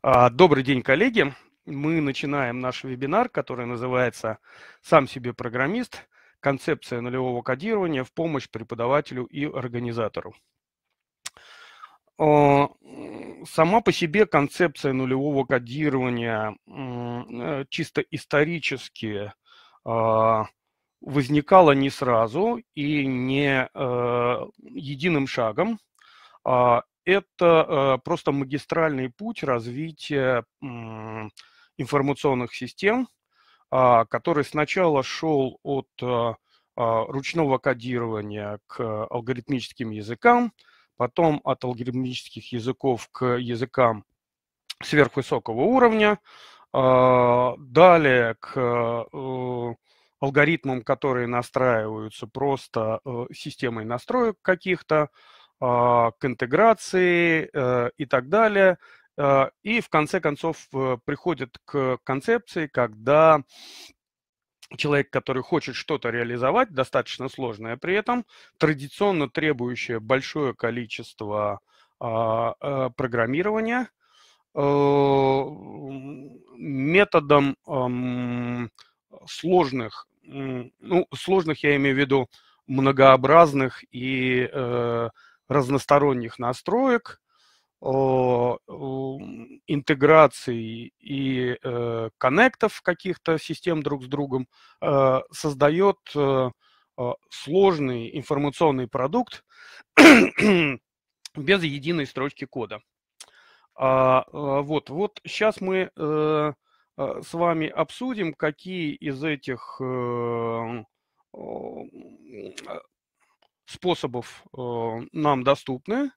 А, добрый день, коллеги. Мы начинаем наш вебинар, который называется «Сам себе программист. Концепция нулевого кодирования в помощь преподавателю и организатору». А, сама по себе концепция нулевого кодирования э, чисто исторически а, возникала не сразу и не э, единым шагом это э, просто магистральный путь развития информационных систем, а, который сначала шел от э, а, ручного кодирования к алгоритмическим языкам, потом от алгоритмических языков к языкам сверхвысокого уровня, а, далее к э, алгоритмам, которые настраиваются просто системой настроек каких-то, а, к интеграции э, и так далее. Э, и в конце концов э, приходит к концепции, когда человек, который хочет что-то реализовать, достаточно сложное при этом, традиционно требующее большое количество а, программирования, методом сложных, ну, сложных я имею в виду многообразных и разносторонних настроек, интеграций и э, коннектов каких-то систем друг с другом э, создает э, сложный информационный продукт без единой строчки кода. А, вот, вот сейчас мы с вами обсудим, какие из этих способов э, нам доступны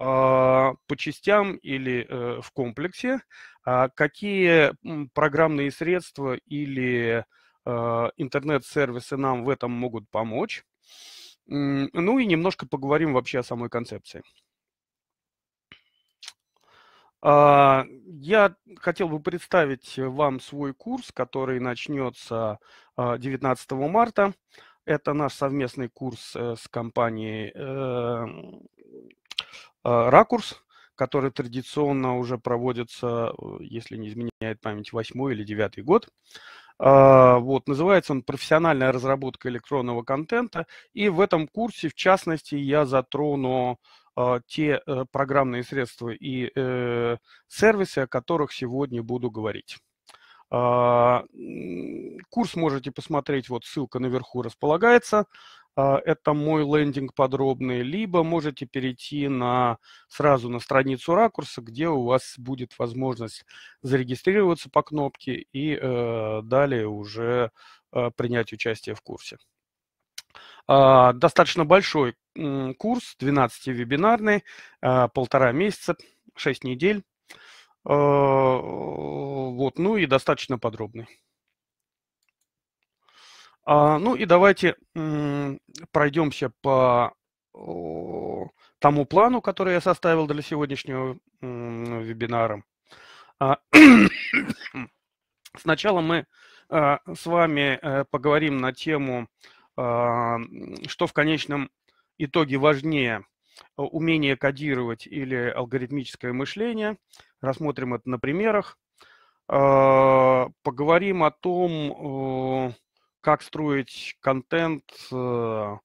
а, по частям или э, в комплексе, а какие программные средства или э, интернет-сервисы нам в этом могут помочь. Ну и немножко поговорим вообще о самой концепции. А, я хотел бы представить вам свой курс, который начнется 19 марта. Это наш совместный курс э, с компанией эм, а, «Ракурс», который традиционно уже проводится, э, если не изменяет память, восьмой или девятый год. А, вот, называется он «Профессиональная разработка электронного контента». И в этом курсе, в частности, я затрону а, те э, программные средства и сервисы, о которых сегодня буду говорить. А, курс можете посмотреть, вот ссылка наверху располагается. А, это мой лендинг подробный. Либо можете перейти на, сразу на страницу ракурса, где у вас будет возможность зарегистрироваться по кнопке и э, далее уже э, принять участие в курсе. А, достаточно большой курс, 12-вебинарный, полтора месяца, 6 недель. А, вот, ну и достаточно подробный. А, ну и давайте пройдемся по тому плану, который я составил для сегодняшнего вебинара. А, сначала мы с вами э, поговорим на тему, что в конечном итоге важнее – Э, умение кодировать или алгоритмическое мышление. Рассмотрим это на примерах. А, поговорим о том, э, как строить контент, э,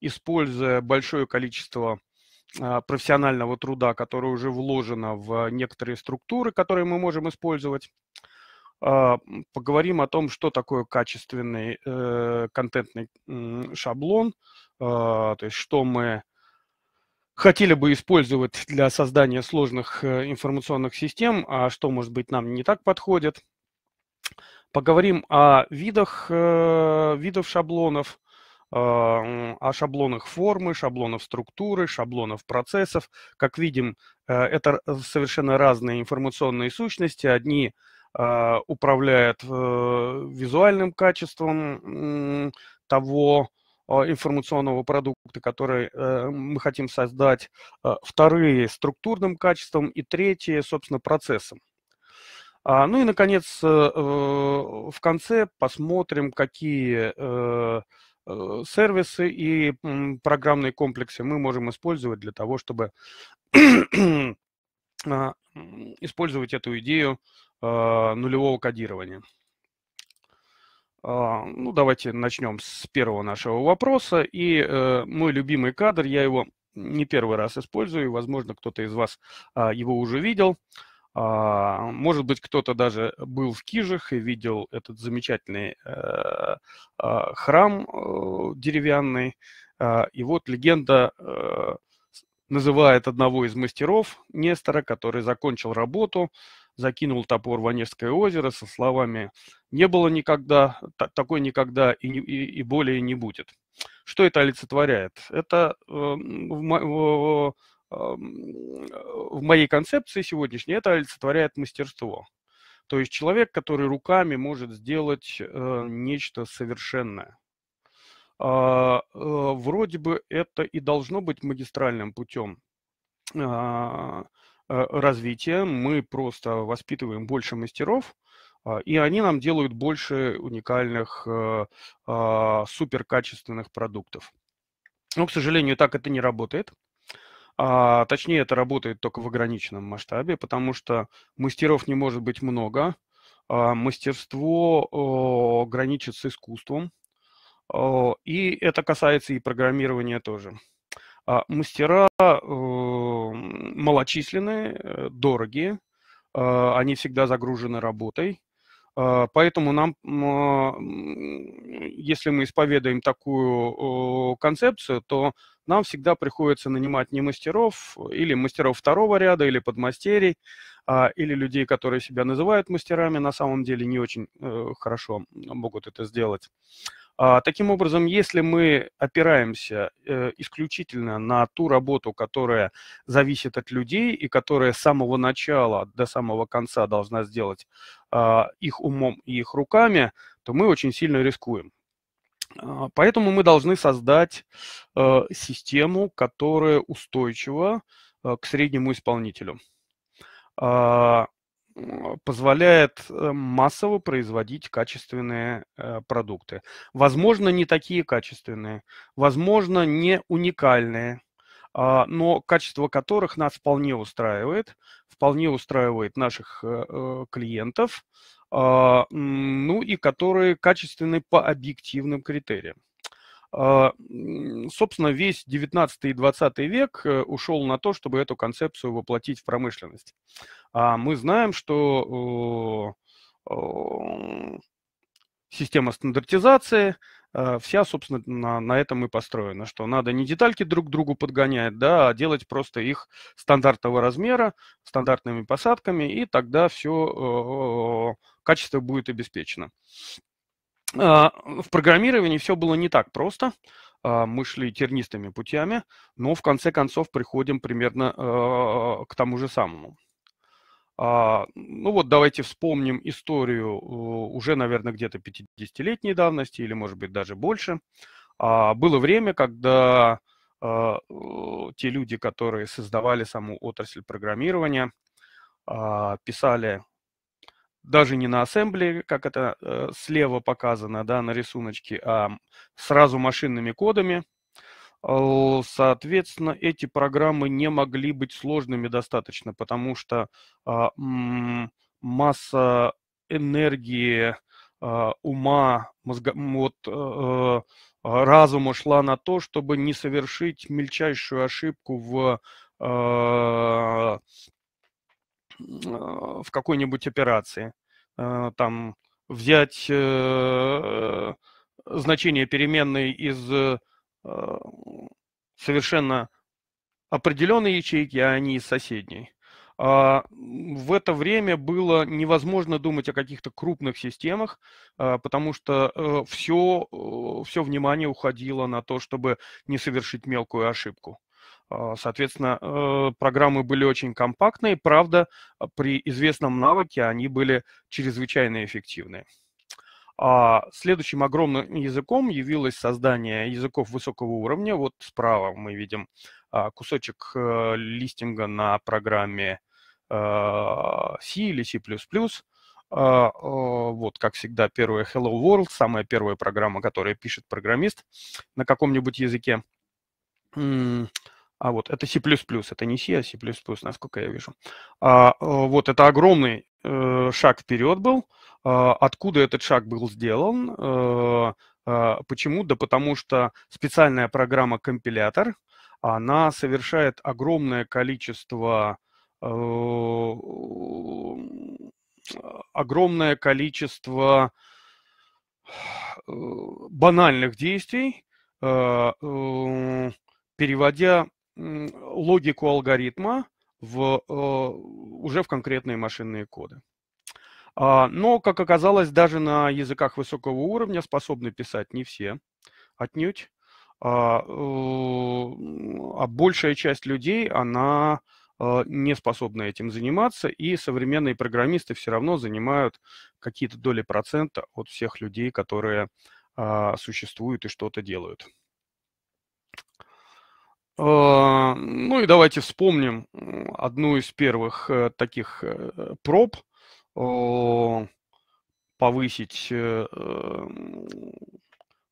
используя большое количество профессионального труда, которое уже вложено в некоторые структуры, которые мы можем использовать. А, поговорим о том, что такое качественный контентный шаблон, а, то есть что мы хотели бы использовать для создания сложных э, информационных систем, а что, может быть, нам не так подходит. Поговорим о видах, э, видов шаблонов, э, о шаблонах формы, шаблонов структуры, шаблонов процессов. Как видим, это совершенно разные информационные сущности. Одни управляют визуальным качеством того, а, информационного продукта, который э, мы хотим создать, а, вторые – структурным качеством и третье, собственно, процессом. А, ну и, наконец, э, э, в конце посмотрим, какие сервисы и программные комплексы мы можем использовать для того, чтобы использовать эту идею нулевого кодирования. А, ну, давайте начнем с первого нашего вопроса. И э, мой любимый кадр, я его не первый раз использую, возможно, кто-то из вас э, его уже видел. Э, может быть, кто-то даже был в Кижах и видел этот замечательный э, храм э, деревянный. Э, и вот легенда э, называет одного из мастеров, Нестора, который закончил работу, закинул топор в Онежское озеро со словами «Не было никогда, такой никогда и, и, и более не будет». Что это олицетворяет? Это э, в, э, в моей концепции сегодняшней это олицетворяет мастерство. То есть человек, который руками может сделать э, нечто совершенное. Э, э, вроде бы это и должно быть магистральным путем. Э, Э, развития, мы просто воспитываем больше мастеров, а, и они нам делают больше уникальных, э, а, суперкачественных продуктов. Но, к сожалению, так это не работает. А, точнее, это работает только в ограниченном масштабе, потому что мастеров не может быть много. А, мастерство о, граничит с искусством. О, и это касается и программирования тоже. А, мастера э, малочисленные, э, дорогие, а, они всегда загружены работой. А, поэтому нам, если мы исповедуем такую концепцию, то нам всегда приходится нанимать не мастеров, или мастеров второго ряда, или подмастерий, или людей, которые себя называют мастерами, на самом деле не очень э, хорошо могут это сделать. А, таким образом, если мы опираемся э, исключительно на ту работу, которая зависит от людей и которая с самого начала до самого конца должна сделать а, их умом и их руками, то мы очень сильно рискуем. А, поэтому мы должны создать э, систему, которая устойчива э, к среднему исполнителю позволяет э, массово производить качественные э, продукты. Возможно, не такие качественные, возможно, не уникальные, а, но качество которых нас вполне устраивает, вполне устраивает наших э, клиентов, а, ну и которые качественны по объективным критериям. А, собственно, весь 19 и 20 век э, ушел на то, чтобы эту концепцию воплотить в промышленность. А мы знаем, что э, система стандартизации, э, вся, собственно, на, на этом и построена, что надо не детальки друг к другу подгонять, да, а делать просто их стандартного размера, стандартными посадками, и тогда все качество будет обеспечено. А, в программировании все было не так просто. А, мы шли тернистыми путями, но в конце концов приходим примерно э, к тому же самому. А, ну вот давайте вспомним историю э, уже, наверное, где-то 50-летней давности или, может быть, даже больше. Было время, когда э, те люди, которые создавали саму отрасль программирования, писали даже не на ассемблере, как это э, слева показано да, на рисуночке, а сразу машинными кодами. Соответственно, эти программы не могли быть сложными достаточно, потому что э, масса энергии, а, э, ума, мозга, вот, э, разума шла на то, чтобы не совершить мельчайшую ошибку в а, Э, в какой-нибудь операции. Э, там взять э, значение переменной из совершенно определенной ячейки, а не из соседней. А, в это время было невозможно думать о каких-то крупных системах, потому что все, все внимание уходило на то, чтобы не совершить мелкую ошибку. А, соответственно, э, программы были очень компактные, правда, а, при известном навыке они были чрезвычайно эффективны. А, следующим огромным языком явилось создание языков высокого уровня. Вот справа мы видим кусочек э, листинга на программе C или C++. Э, вот, как всегда, первая Hello World, самая первая программа, которая пишет программист на каком-нибудь языке. А вот это C++, это не C, а C++, насколько я вижу. А, э, вот это огромный э, шаг вперед был. А, откуда этот шаг был сделан? А, а, почему? Да потому что специальная программа компилятор, она совершает огромное количество э, огромное количество банальных действий, переводя логику алгоритма в, э, уже в конкретные машинные коды. А, но, как оказалось, даже на языках высокого уровня способны писать не все, отнюдь. А, э, а большая часть людей, она э, не способны этим заниматься, и современные программисты все равно занимают какие-то доли процента от всех людей, которые а, существуют и что-то делают. А, ну и давайте вспомним одну из первых э, таких э, проб повысить э,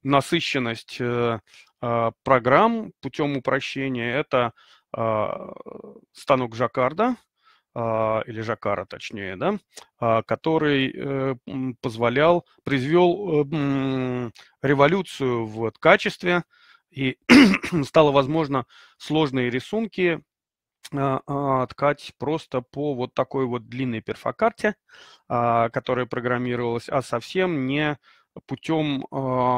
насыщенность а, программ путем упрощения. Это а, станок Жаккарда, или Жакара, точнее, да, который позволял, произвел революцию в качестве, и стало возможно сложные рисунки а, а, ткать просто по вот такой вот длинной перфокарте, а, которая программировалась, а совсем не путем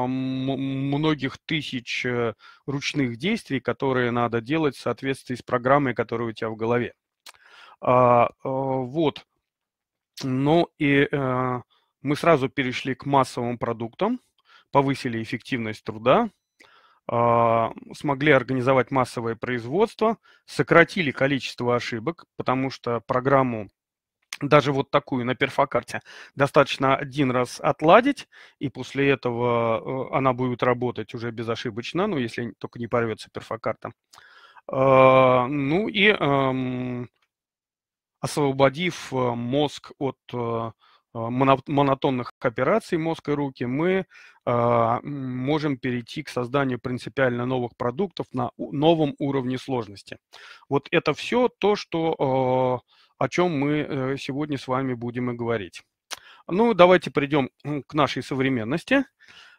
многих тысяч э, ручных действий, которые надо делать в соответствии с программой, которая у тебя в голове. Э, вот. Ну и э, мы сразу перешли к массовым продуктам, повысили эффективность труда, а, смогли организовать массовое производство, сократили количество ошибок, потому что программу даже вот такую на перфокарте достаточно один раз отладить, и после этого э, она будет работать уже безошибочно, ну, если только не порвется перфокарта. А, ну и эм, освободив э, мозг от э, а, монотонных операций мозг и руки, мы а, можем перейти к созданию принципиально новых продуктов на новом уровне сложности. Вот это все то, что, а, о чем мы э, сегодня с вами будем и говорить. Ну, давайте придем к нашей современности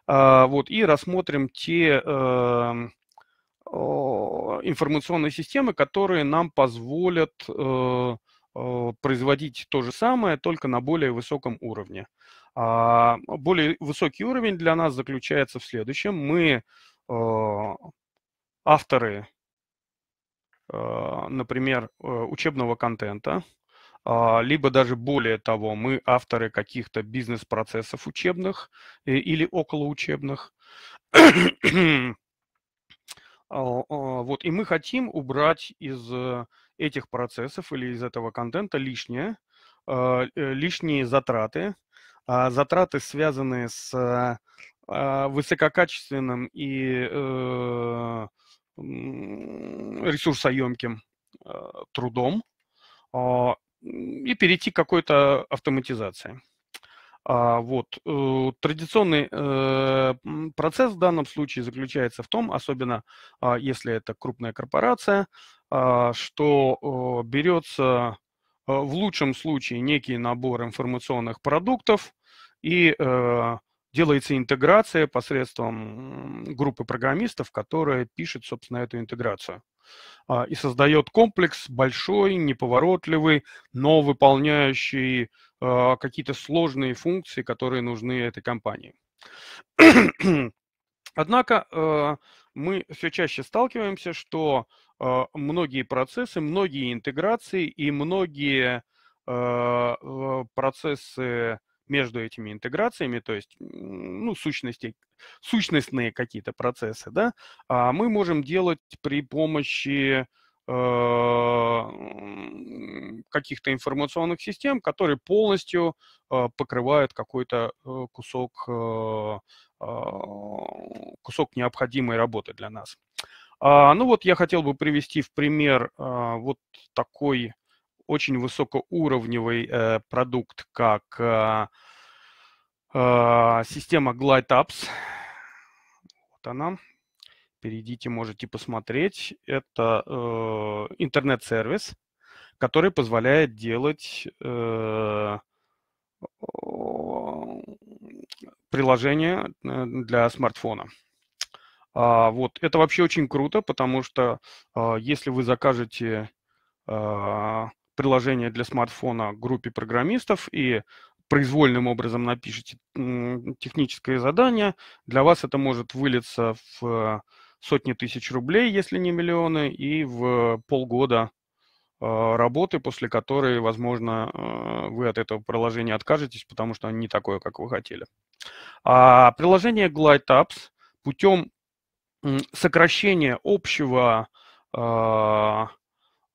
вот, и рассмотрим те эм, информационные системы, которые нам позволят э, Э, производить то же самое, только на более высоком уровне. А более высокий уровень для нас заключается в следующем. Мы э, авторы, э, например, учебного контента, а, либо даже более того, мы авторы каких-то бизнес-процессов учебных или околоучебных. А, вот, и мы хотим убрать из этих процессов или из этого контента лишние а, э, лишние затраты, а затраты, связанные с а, высококачественным и э, ресурсоемким э, трудом и перейти к какой-то автоматизации. Вот. Традиционный процесс в данном случае заключается в том, особенно если это крупная корпорация, а, что берется э, в лучшем случае некий набор информационных продуктов и э, делается интеграция посредством группы программистов, которая пишет, собственно, эту интеграцию а, и создает комплекс большой, неповоротливый, но выполняющий а, какие-то сложные функции, которые нужны этой компании. Однако э, мы все чаще сталкиваемся, что а, многие процессы, многие интеграции и многие а, процессы между этими интеграциями, то есть ну, сущности, сущностные какие-то процессы, да, а, мы можем делать при помощи каких-то информационных систем, которые полностью покрывают какой-то э, кусок, э, кусок необходимой работы для нас. А, ну вот я хотел бы привести в пример а, вот такой очень высокоуровневый э, продукт, как а, система GlideApps. Вот она. Перейдите, можете посмотреть. Это э, интернет-сервис, который позволяет делать э, приложение для смартфона. А, вот, это вообще очень круто, потому что а, если вы закажете а, приложение для смартфона группе программистов и произвольным образом напишите техническое задание, для вас это может вылиться в сотни тысяч рублей, если не миллионы, и в полгода работы, после которой, возможно, вы от этого приложения откажетесь, потому что оно не такое, как вы хотели. А приложение GlideTabs путем сокращение общего, а, а,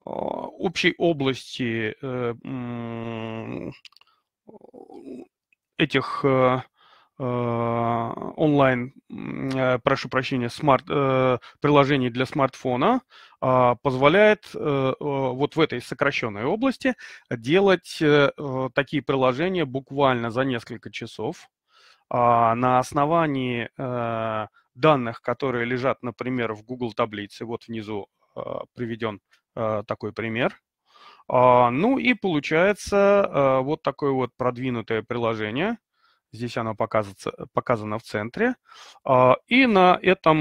общей области э, этих э, а, онлайн, э, прошу прощения, смарт, приложений для смартфона позволяет вот в этой сокращенной области делать такие приложения буквально за несколько часов на основании данных, которые лежат, например, в Google таблице. Вот внизу а, приведен а, такой пример. А, ну и получается вот такое вот продвинутое приложение. Здесь оно показано в центре. И на этом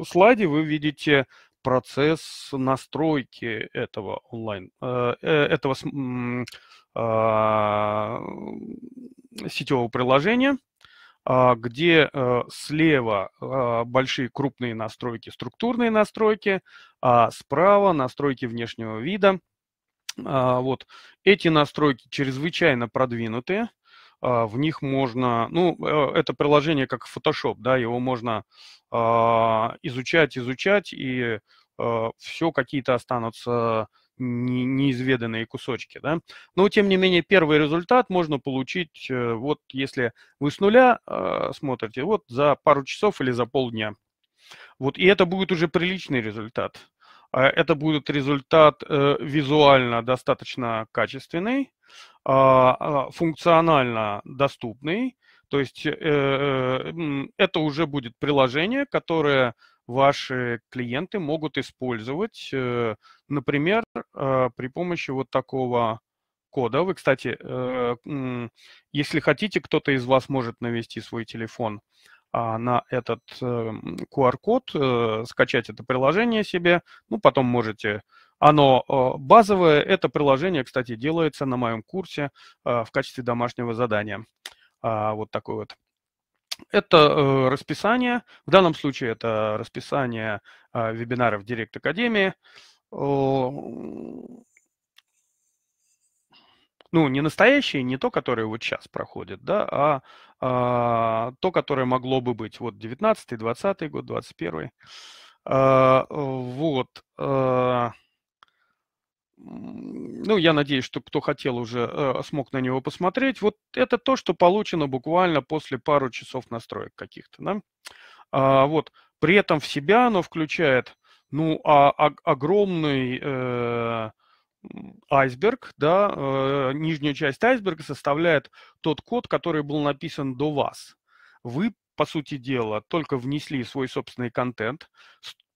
э, слайде вы видите процесс настройки этого онлайн, э, э, этого сетевого приложения. А, где э, слева а, большие крупные настройки, структурные настройки, а справа настройки внешнего вида. А, вот эти настройки чрезвычайно продвинутые. В них можно, ну, э, это приложение как Photoshop, да, его можно изучать, изучать, и э, все какие-то останутся неизведанные кусочки. Да? Но, тем не менее, первый результат можно получить, э, вот если вы с нуля э, смотрите, вот за пару часов или за полдня. Вот, и это будет уже приличный результат. А, это будет результат э, визуально достаточно качественный, э, функционально доступный. То есть э, э это уже будет приложение, которое ваши клиенты могут использовать, э, например, э, при помощи вот такого кода. Вы, кстати, э, если хотите, кто-то из вас может навести свой телефон а, на этот QR-код, эм, скачать это приложение себе, ну, потом можете оно базовое, это приложение, кстати, делается на моем курсе в качестве домашнего задания. А, вот такой вот это э, расписание. В данном случае это расписание а, вебинаров Директ Академии. Ну, не настоящие, не то, которое вот сейчас проходит, да, а, а то, которое могло бы быть. Вот 19 20 год, 21 а, Вот. А, ну, я надеюсь, что кто хотел уже э, смог на него посмотреть. Вот это то, что получено буквально после пару часов настроек каких-то. Да? А, вот. При этом в себя оно включает ну, а, а, огромный э, айсберг, да, э, нижнюю часть айсберга составляет тот код, который был написан до вас. Вы, по сути дела, только внесли свой собственный контент,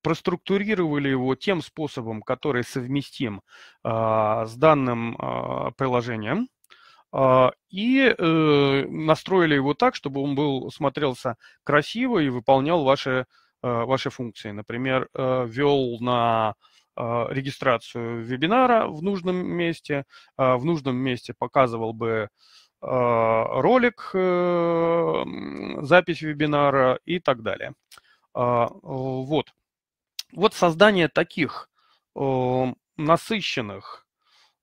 проструктурировали его тем способом, который совместим а, с данным а, приложением, а, и э, настроили его так, чтобы он был, смотрелся красиво и выполнял ваши, э, ваши функции. Например, э, вел на регистрацию вебинара в нужном месте, в нужном месте показывал бы ролик, запись вебинара и так далее. Вот вот создание таких э, насыщенных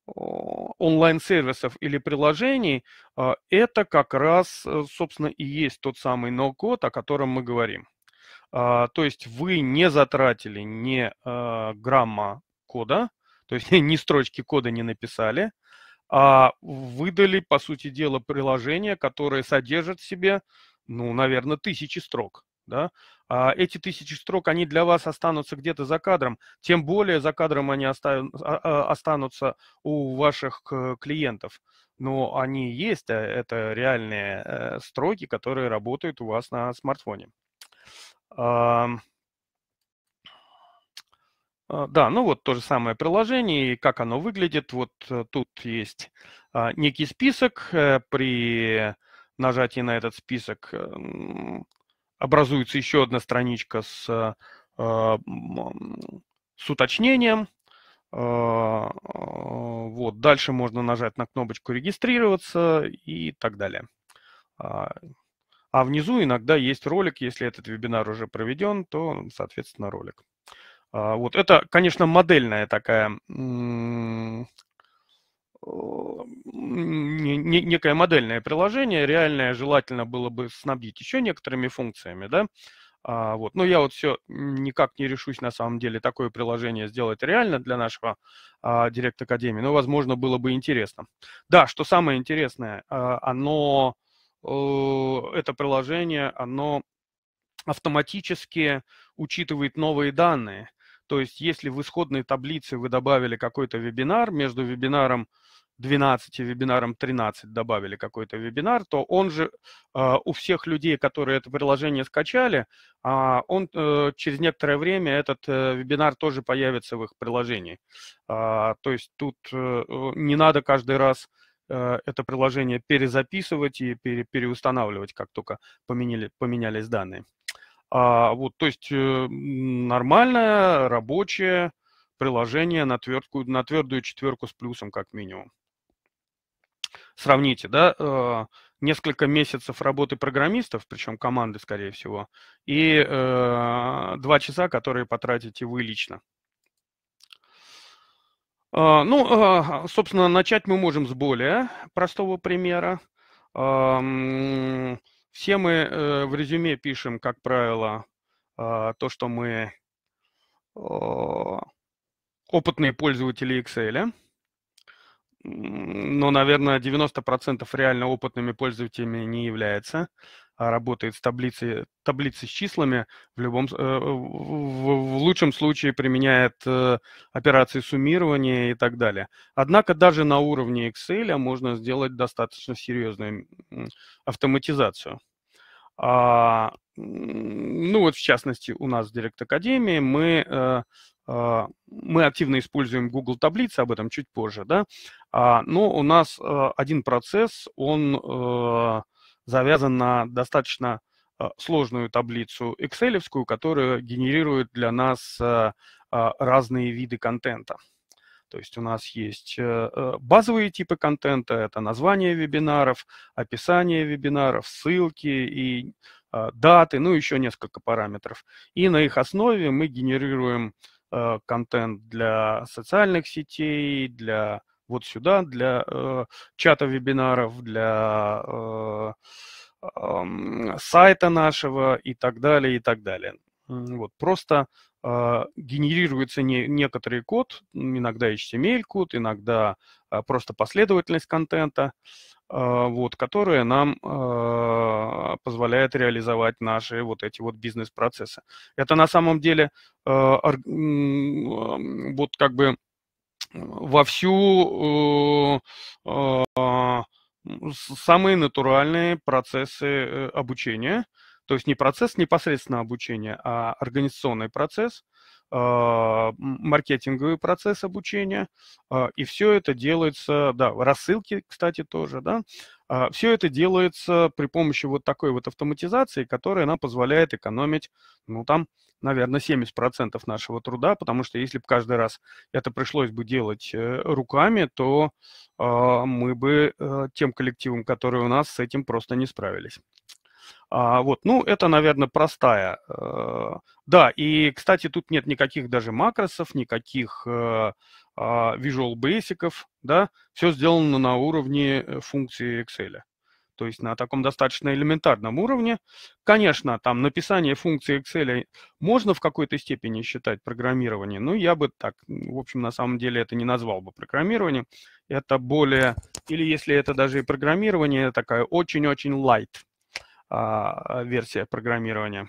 э, онлайн-сервисов или приложений, э, это как раз, э, собственно, и есть тот самый no-код, о котором мы говорим. А, то есть вы не затратили ни грамма кода, то есть ни строчки кода не написали, а выдали, по сути дела, приложение, которое содержит в себе, ну, наверное, тысячи строк да, а эти тысячи строк, они для вас останутся где-то за кадром, тем более за кадром они а, а, останутся у ваших э, клиентов. Но они есть, а, это реальные э, строки, которые работают у вас на смартфоне. Да, ну вот то же самое приложение, и как оно выглядит. Вот э, тут есть некий список. При нажатии на этот список эм, образуется еще одна страничка с, э, а, с уточнением. А, а, вот. Дальше можно нажать на кнопочку «Регистрироваться» и так далее. А внизу иногда есть ролик, если этот вебинар уже проведен, то, соответственно, ролик. Вот это, конечно, модельная такая некое модельное приложение, реальное желательно было бы снабдить еще некоторыми функциями, да, а, вот. Но я вот все никак не решусь на самом деле такое приложение сделать реально для нашего а, Директ Академии, но, возможно, было бы интересно. Да, что самое интересное, а, оно, это приложение, оно автоматически учитывает новые данные. То есть, если в исходной таблице вы добавили какой-то вебинар, между вебинаром 12 вебинарам 13 добавили какой-то вебинар, то он же э, у всех людей, которые это приложение скачали, э, он э, через некоторое время этот э, вебинар тоже появится в их приложении. Э, то есть тут э, не надо каждый раз э, это приложение перезаписывать и пере, переустанавливать, как только поменяли, поменялись данные. А, вот, то есть э, нормальное, рабочее приложение на, твердку, на твердую четверку с плюсом как минимум сравните, да, э, несколько месяцев работы программистов, причем команды, скорее всего, и э, два часа, которые потратите вы лично. Э, ну, э, собственно, начать мы можем с более простого примера. Э, все мы э, в резюме пишем, как правило, э, то, что мы э, опытные пользователи Excel ну, наверное, 90% реально опытными пользователями не является, а работает с таблицей, таблицей с числами, в, любом, э, в, лучшем случае применяет э, операции суммирования и так далее. Однако даже на уровне Excel можно сделать достаточно серьезную автоматизацию. А, ну вот в частности у нас в Директ Академии мы э, а, мы активно используем Google таблицы, об этом чуть позже, да, а, но у нас э, один процесс, он э, завязан на достаточно сложную таблицу Excel, которая генерирует для нас разные виды контента. То есть у нас есть базовые типы контента, это название вебинаров, описание вебинаров, ссылки и а, даты, ну, еще несколько параметров. И на их основе мы генерируем а, контент для социальных сетей, для вот сюда, для э, чата вебинаров, для э, э, сайта нашего и так далее, и так далее. Вот просто а, генерируется не, некоторый код, иногда HTML-код, иногда а, просто последовательность контента, а, вот, которая нам позволяет реализовать наши вот эти вот бизнес-процессы. Это на самом деле вот как бы вовсю э, самые натуральные процессы э, обучения – то есть не процесс непосредственно обучения, а организационный процесс, а, маркетинговый процесс обучения, а, и все это делается, да, рассылки, кстати, тоже, да, а, все это делается при помощи вот такой вот автоматизации, которая нам позволяет экономить, ну, там, наверное, 70% нашего труда, потому что если бы каждый раз это пришлось бы делать э, руками, то мы бы э, тем коллективом, который у нас, с этим просто не справились. А, вот, ну, это, наверное, простая. Э, да, и, кстати, тут нет никаких даже макросов, никаких э, а, Visual Basic, да, все сделано на уровне э, функции Excel. То есть на таком достаточно элементарном уровне. Конечно, там написание функции Excel можно в какой-то степени считать программированием, но я бы так, в общем, на самом деле это не назвал бы программированием. Это более, или если это даже и программирование, такая очень-очень light а, а, версия программирования.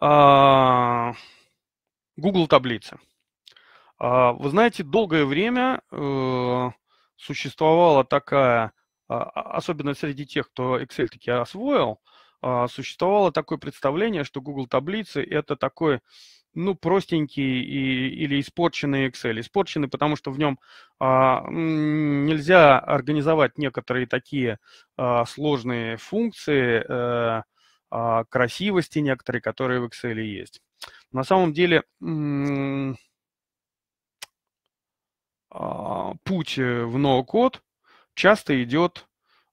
А, Google таблицы. Вы знаете, долгое время э, существовала такая, особенно среди тех, кто Excel таки освоил, существовало такое представление, что Google таблицы – это такой ну, простенький и, или испорченный Excel. Испорченный, потому что в нем а, нельзя организовать некоторые такие а, сложные функции, а, а, красивости некоторые, которые в Excel есть. На самом деле а, путь э, в ноу-код часто идет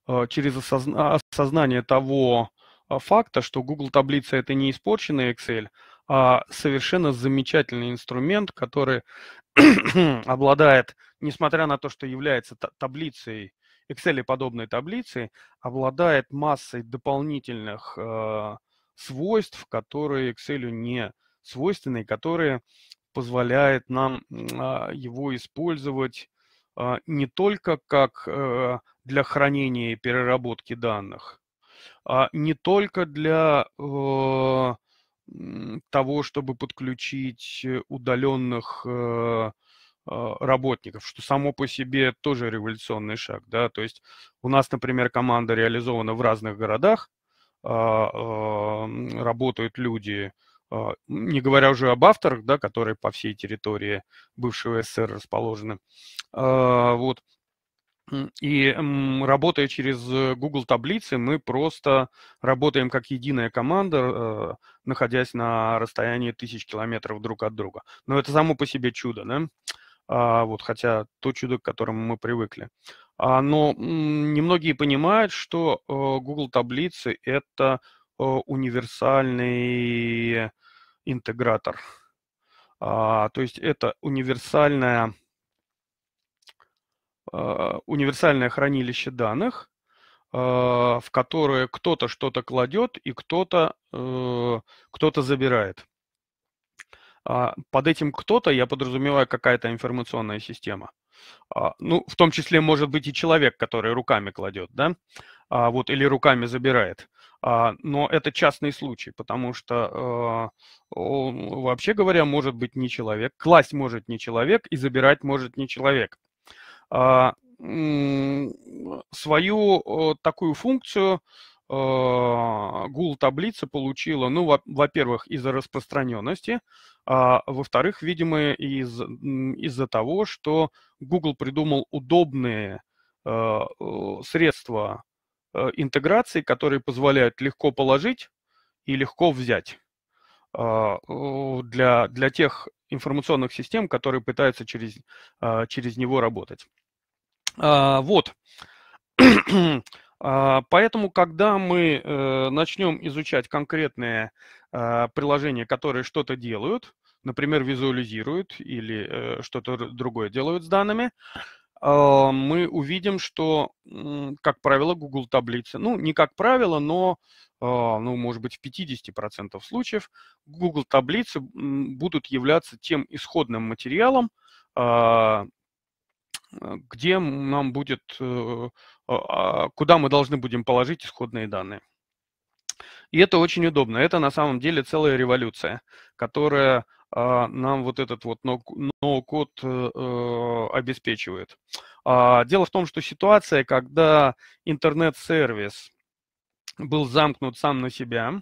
а, через осозна осознание того, а, факта, что Google таблица это не испорченный Excel, а, совершенно замечательный инструмент, который обладает, несмотря на то, что является таблицей, Excel-подобной таблицей, обладает массой дополнительных э, свойств, которые Excel не свойственны, которые позволяют нам э, его использовать э, не только как э, для хранения и переработки данных, а не только для э, того, чтобы подключить э, удаленных э, а, работников, что само по себе тоже революционный шаг, да, то есть у нас, например, команда реализована в разных городах, а, а, работают люди, не говоря уже об авторах, да, которые по всей территории бывшего СССР расположены, вот, и работая через э, Google таблицы, мы просто работаем как единая команда, э, находясь на расстоянии тысяч километров друг от друга. Но это само по себе чудо, да? А, вот, хотя то чудо, к которому мы привыкли. А, но немногие понимают, что э, Google таблицы – это универсальный интегратор. А, то есть это универсальная а, универсальное хранилище данных, а, в которое кто-то что-то кладет и кто-то э, кто-то забирает. А, под этим кто-то я подразумеваю какая-то информационная система. Ну, в том числе может быть и человек, который руками кладет, да, вот или руками забирает. Но это частный случай, потому что вообще говоря, может быть не человек, класть может не человек и забирать может не человек. А, свою такую функцию гул а, таблицы получила, ну, во-первых, из-за распространенности, а во-вторых, видимо, из- из-за того, что Google придумал удобные а, средства э, интеграции, которые позволяют легко положить и легко взять. А, для, для тех информационных систем, которые пытаются через, а, через него работать. А, вот. Поэтому, когда мы э, начнем изучать конкретные приложения, которые что-то делают, например, визуализируют или э, что-то другое делают с данными, а, мы увидим, что, как правило, Google таблицы, ну, не как правило, но, а, ну, может быть, в 50% случаев Google таблицы будут являться тем исходным материалом, а, где нам будет, э, куда мы должны будем положить исходные данные. И это очень удобно. Это на самом деле целая революция, которая а, нам вот этот вот ноу-код э, э, обеспечивает. А, дело в том, что ситуация, когда интернет-сервис был замкнут сам на себя,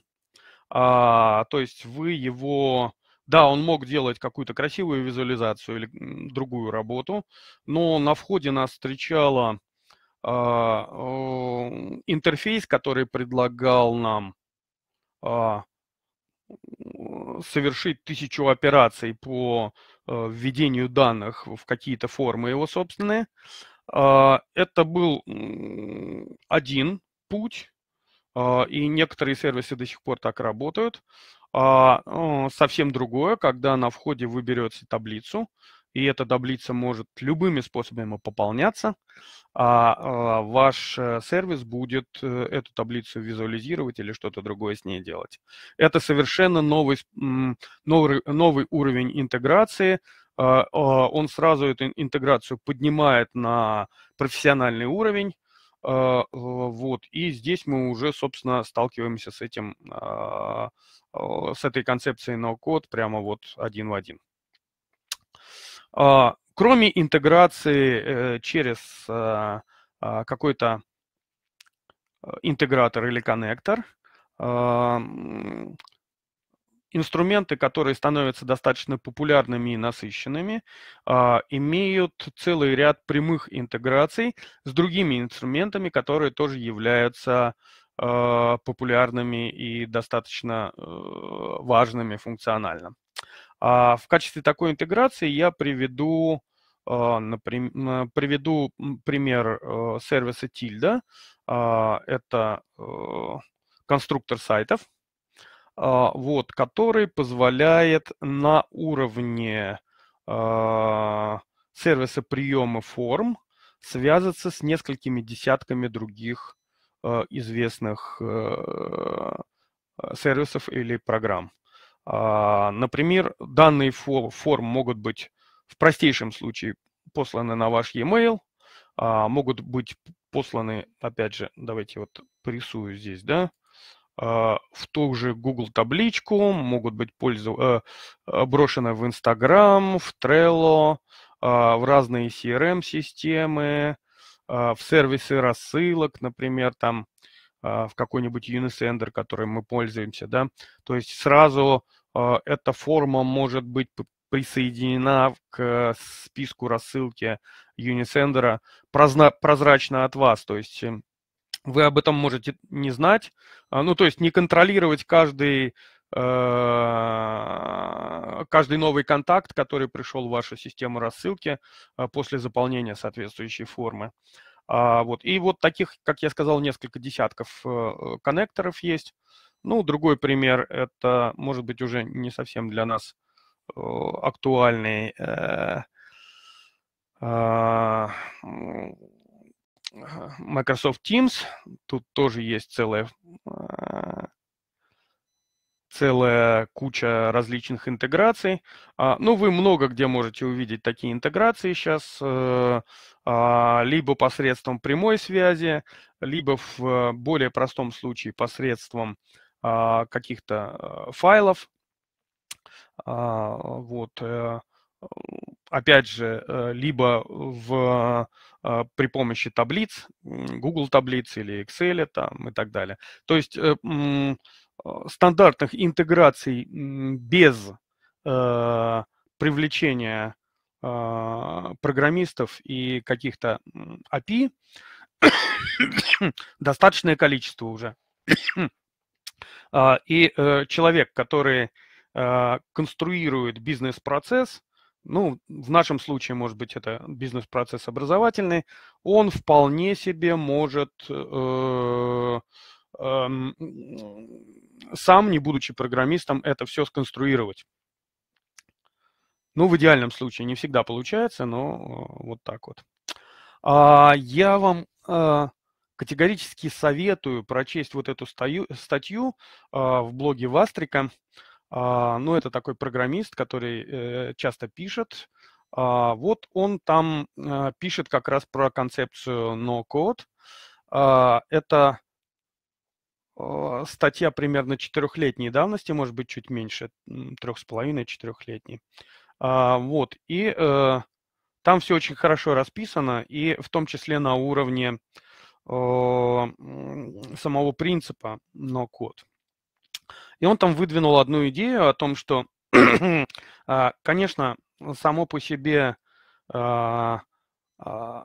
а, то есть вы его... Да, он мог делать какую-то красивую визуализацию или другую работу, но на входе нас встречала интерфейс, который предлагал нам совершить тысячу операций по э, введению данных в какие-то формы его собственные. А, это был один путь, а, и некоторые сервисы до сих пор так работают. А, совсем другое, когда на входе вы берете таблицу, и эта таблица может любыми способами пополняться, а, а ваш э, сервис будет э, эту таблицу визуализировать или что-то другое с ней делать. Это совершенно новый, новый, новый уровень интеграции, а, а, он сразу эту интеграцию поднимает на профессиональный уровень, вот, и здесь мы уже, собственно, сталкиваемся с этим, с этой концепцией no-code прямо вот один в один. А, кроме интеграции э, через а, а, какой-то интегратор или коннектор, инструменты, которые становятся достаточно популярными и насыщенными, имеют целый ряд прямых интеграций с другими инструментами, которые тоже являются популярными и достаточно э, важными функционально. А в качестве такой интеграции я приведу, а, например, приведу пример э, сервиса Tilda. А, это э, конструктор сайтов, вот, который позволяет на уровне сервиса приема форм связаться с несколькими десятками других э, известных сервисов или программ. А, например, данные форм могут быть в простейшем случае посланы на ваш e-mail, а, могут быть посланы, опять же, давайте вот порисую здесь, да, а, в ту же Google табличку, могут быть пользу, э, э, брошены в Instagram, в Trello, в разные CRM-системы, в сервисы рассылок, например, там в какой-нибудь Unisender, которым мы пользуемся, да, то есть сразу а, эта форма может быть присоединена к списку рассылки Unisender прозрачно от вас. То есть эм, вы об этом можете не знать, а, ну то есть не контролировать каждый а, каждый новый контакт, который пришел в вашу систему рассылки после заполнения соответствующей формы. Вот. И вот таких, как я сказал, несколько десятков э, э, коннекторов есть. Ну, другой пример, это, может быть, уже не совсем для нас э, актуальный э, э, Microsoft Teams. Тут тоже есть целая, а, целая куча различных интеграций. Ну, вы много где можете увидеть такие интеграции сейчас, э, либо посредством прямой связи, либо в э, более простом случае посредством а, каких-то э, файлов. А, вот. Э, опять же, э, либо в, при помощи таблиц, Google таблиц или Excel там, и так далее. То есть стандартных интеграций без привлечения программистов и каких-то API достаточное количество уже. А, и э, человек, который а, конструирует бизнес-процесс, ну, в нашем случае, может быть, это бизнес-процесс образовательный, он вполне себе может э, эм, сам, не будучи программистом, это все сконструировать. Ну, в идеальном случае не всегда получается, но э, вот так вот. А, я вам Категорически советую прочесть вот эту стаю, статью э, в блоге Вастрика. Э, ну, это такой программист, который э, часто пишет. Э, вот он там э, пишет как раз про концепцию no-code. Э, это статья примерно четырехлетней давности, может быть, чуть меньше, трех с половиной, четырехлетней. Вот, и э, там все очень хорошо расписано, и в том числе на уровне Э, самого принципа но код. И он там выдвинул одну идею о том, что, а, конечно, само по себе а, а,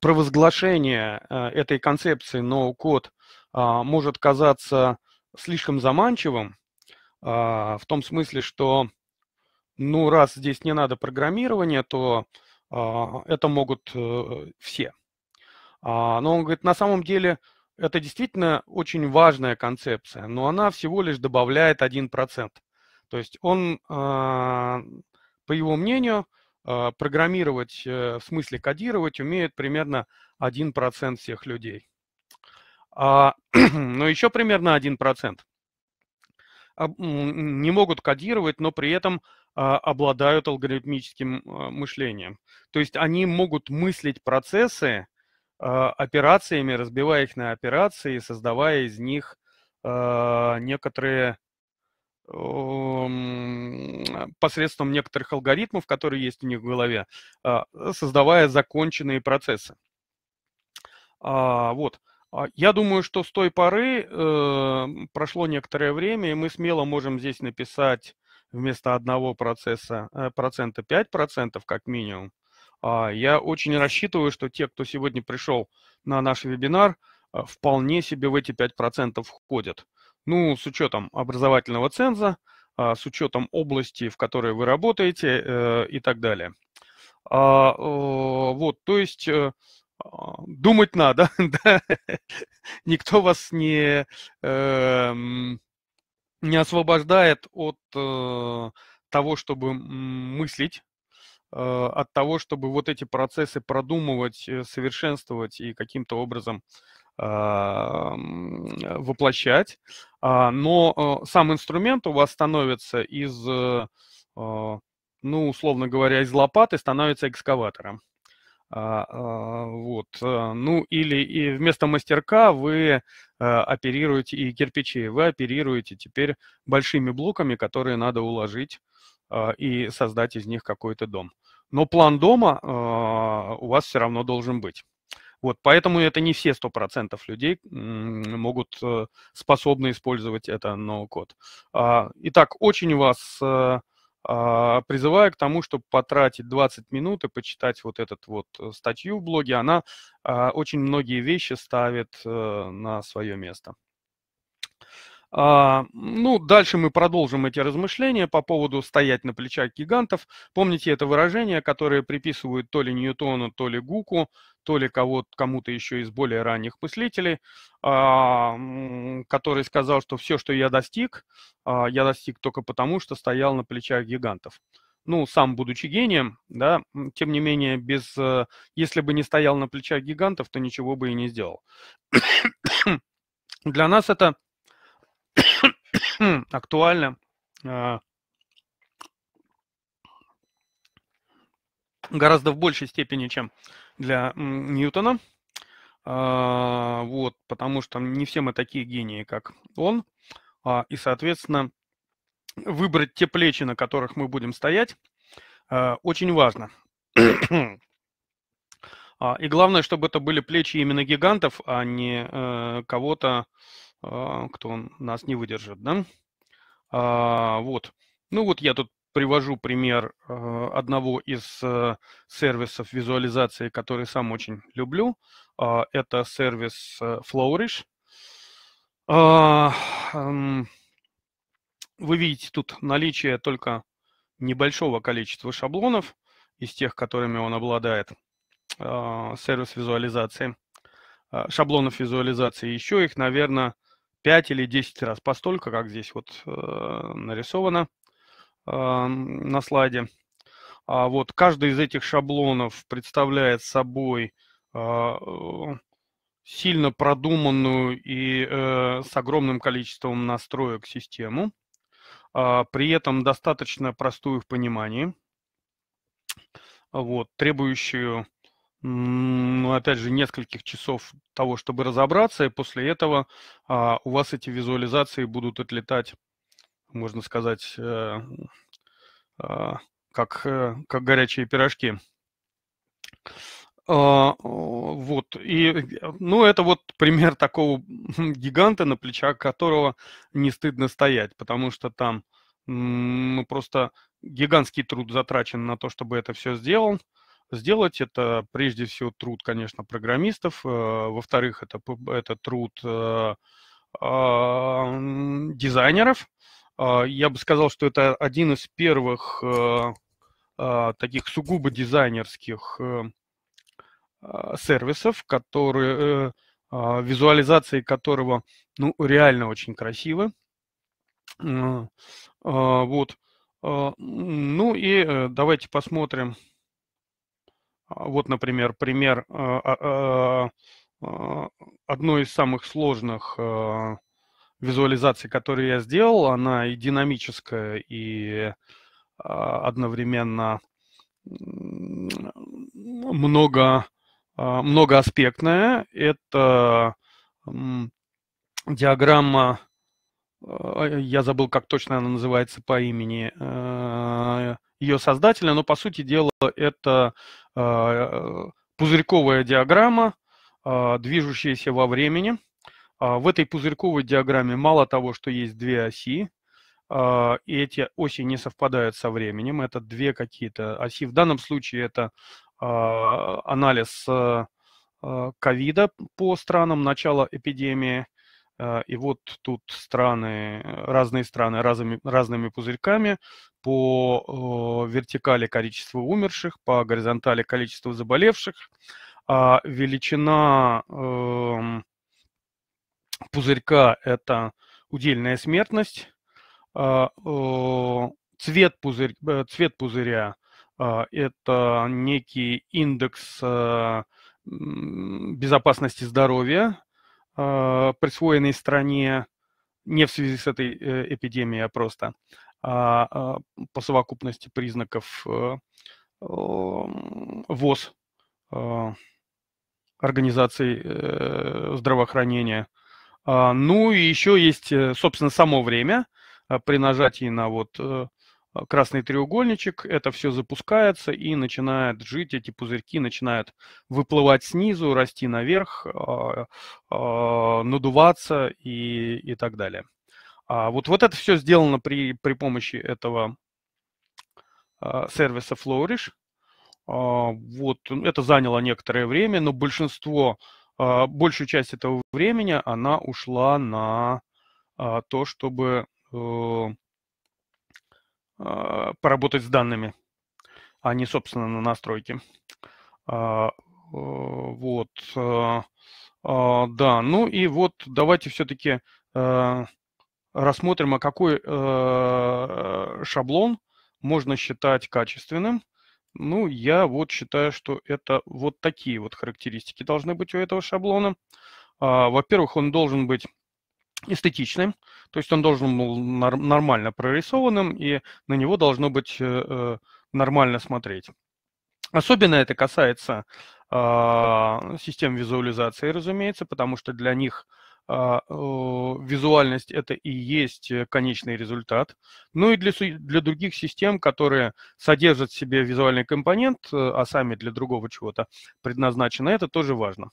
провозглашение э, этой концепции ноу-код может казаться слишком заманчивым, в том смысле, что ну, раз здесь не надо программирования, то это могут э, все – а, но он говорит, на самом деле это действительно очень важная концепция, но она всего лишь добавляет 1%. То есть он, а, по его мнению, а, программировать, э, в смысле кодировать, умеет примерно 1% всех людей. Но еще примерно 1% не могут кодировать, но при этом обладают алгоритмическим мышлением. То есть они могут мыслить процессы, а, операциями, разбивая их на операции, создавая из них а, некоторые посредством некоторых алгоритмов, которые есть у них в голове, а, создавая законченные процессы. Вот. Я думаю, что с той поры э, прошло некоторое время, и мы смело можем здесь написать вместо одного процесса, э, процента 5% как минимум. А, я очень рассчитываю, что те, кто сегодня пришел на наш вебинар, э, вполне себе в эти 5% входят. Ну, с учетом образовательного ценза, а, с учетом области, в которой вы работаете э, и так далее. А, вот, то есть э, думать надо, да? Никто вас не, эм, не освобождает от того, чтобы мыслить Э, от того, чтобы вот эти процессы продумывать, э, совершенствовать и каким-то образом а, э, воплощать. А, но сам инструмент у вас становится из, ну, условно говоря, из лопаты становится экскаватором. А, вот. Ну, или и вместо мастерка вы оперируете и кирпичи, вы оперируете теперь большими блоками, которые надо уложить и создать из них какой-то дом но план дома э, у вас все равно должен быть. Вот, поэтому это не все 100% людей могут, э, способны использовать это ноу-код. А, итак, очень вас э, а, призываю к тому, чтобы потратить 20 минут и почитать вот этот вот э, статью в блоге. Она очень многие вещи ставит на свое место. А, ну, дальше мы продолжим эти размышления по поводу «стоять на плечах гигантов». Помните это выражение, которое приписывают то ли Ньютону, то ли Гуку, то ли кого кому-то еще из более ранних мыслителей, а, который сказал, что все, что я достиг, а, я достиг только потому, что стоял на плечах гигантов ну, сам будучи гением, да, тем не менее, без, э, если бы не стоял на плечах гигантов, то ничего бы и не сделал. Для нас это Хм, актуально а. гораздо в большей степени, чем для Ньютона. А, вот, потому что не все мы такие гении, как он. А, и, соответственно, выбрать те плечи, на которых мы будем стоять, очень важно. И главное, чтобы это были плечи именно гигантов, а не э, кого-то, а, кто нас не выдержит, да? А, вот. Ну вот я тут привожу пример а, одного из э, сервисов визуализации, который сам очень люблю. А, это сервис э, Flourish. Вы видите тут наличие только небольшого количества шаблонов из тех, которыми он обладает, сервис визуализации, шаблонов визуализации. Еще их, наверное, 5 или 10 раз, постолько, как здесь вот э, нарисовано э, на слайде. А вот каждый из этих шаблонов представляет собой э, сильно продуманную и э, с огромным количеством настроек систему, э, при этом достаточно простую в понимании, вот, требующую ну, опять же, нескольких часов того, чтобы разобраться, и после этого а, у вас эти визуализации будут отлетать, можно сказать, э, э, как, э, как горячие пирожки. А, вот, и, э, ну, это вот пример такого гиганта, на плечах которого не стыдно стоять, потому что там, ну, просто гигантский труд затрачен на то, чтобы это все сделал, сделать. Это прежде всего труд, конечно, программистов. Э, во-вторых, это, это труд э, дизайнеров. Э, я бы сказал, что это один из первых таких сугубо дизайнерских сервисов, которые, визуализации которого ну, реально очень красивы. Вот. Ну и давайте посмотрим, а, вот, например, пример э, а, а, одной из самых сложных э, визуализаций, которую я сделал. Она и динамическая, и одновременно много, многоаспектная. Это диаграмма, я забыл, как точно она называется по имени э, ее создателя, но, по сути дела, это а, пузырьковая диаграмма, а, движущаяся во времени. А, в этой пузырьковой диаграмме мало того, что есть две оси, и эти оси не совпадают со временем, это две какие-то оси. В данном случае это анализ ковида по странам начала эпидемии. И вот тут страны, разные страны разными, разными пузырьками по э, вертикали количество умерших, по горизонтали количество заболевших, а величина эм, пузырька – это удельная смертность, а, э, цвет, пузырь, э, цвет пузыря – это некий индекс безопасности здоровья, присвоенный стране не в связи с этой эпидемией, а просто – а, а, по совокупности признаков э, ВОЗ а, организаций э, здравоохранения. Ну и еще есть, э, собственно, само время. При нажатии на вот красный треугольничек, это все запускается и начинает жить, эти пузырьки начинают выплывать снизу, расти наверх, надуваться и, и так далее. А вот, вот это все сделано при, при помощи этого а, сервиса Flourish. А, вот, ну, это заняло некоторое время, но большинство, а, большую часть этого времени она ушла на а, то, чтобы э, а, поработать с данными, а не, собственно, на настройки. А, вот, а, а, да, ну и вот давайте все-таки э, рассмотрим, а какой э, шаблон можно считать качественным. Ну, я вот считаю, что это вот такие вот характеристики должны быть у этого шаблона. А, во-первых, он должен быть эстетичным, то есть он должен был нормально прорисованным, и на него должно быть э, э нормально смотреть. Особенно это касается э, систем визуализации, разумеется, потому что для них э, а, визуальность это и есть э, конечный результат. Ну и для, для других систем, которые содержат в себе визуальный компонент, э, а сами для другого чего-то предназначены, это тоже важно.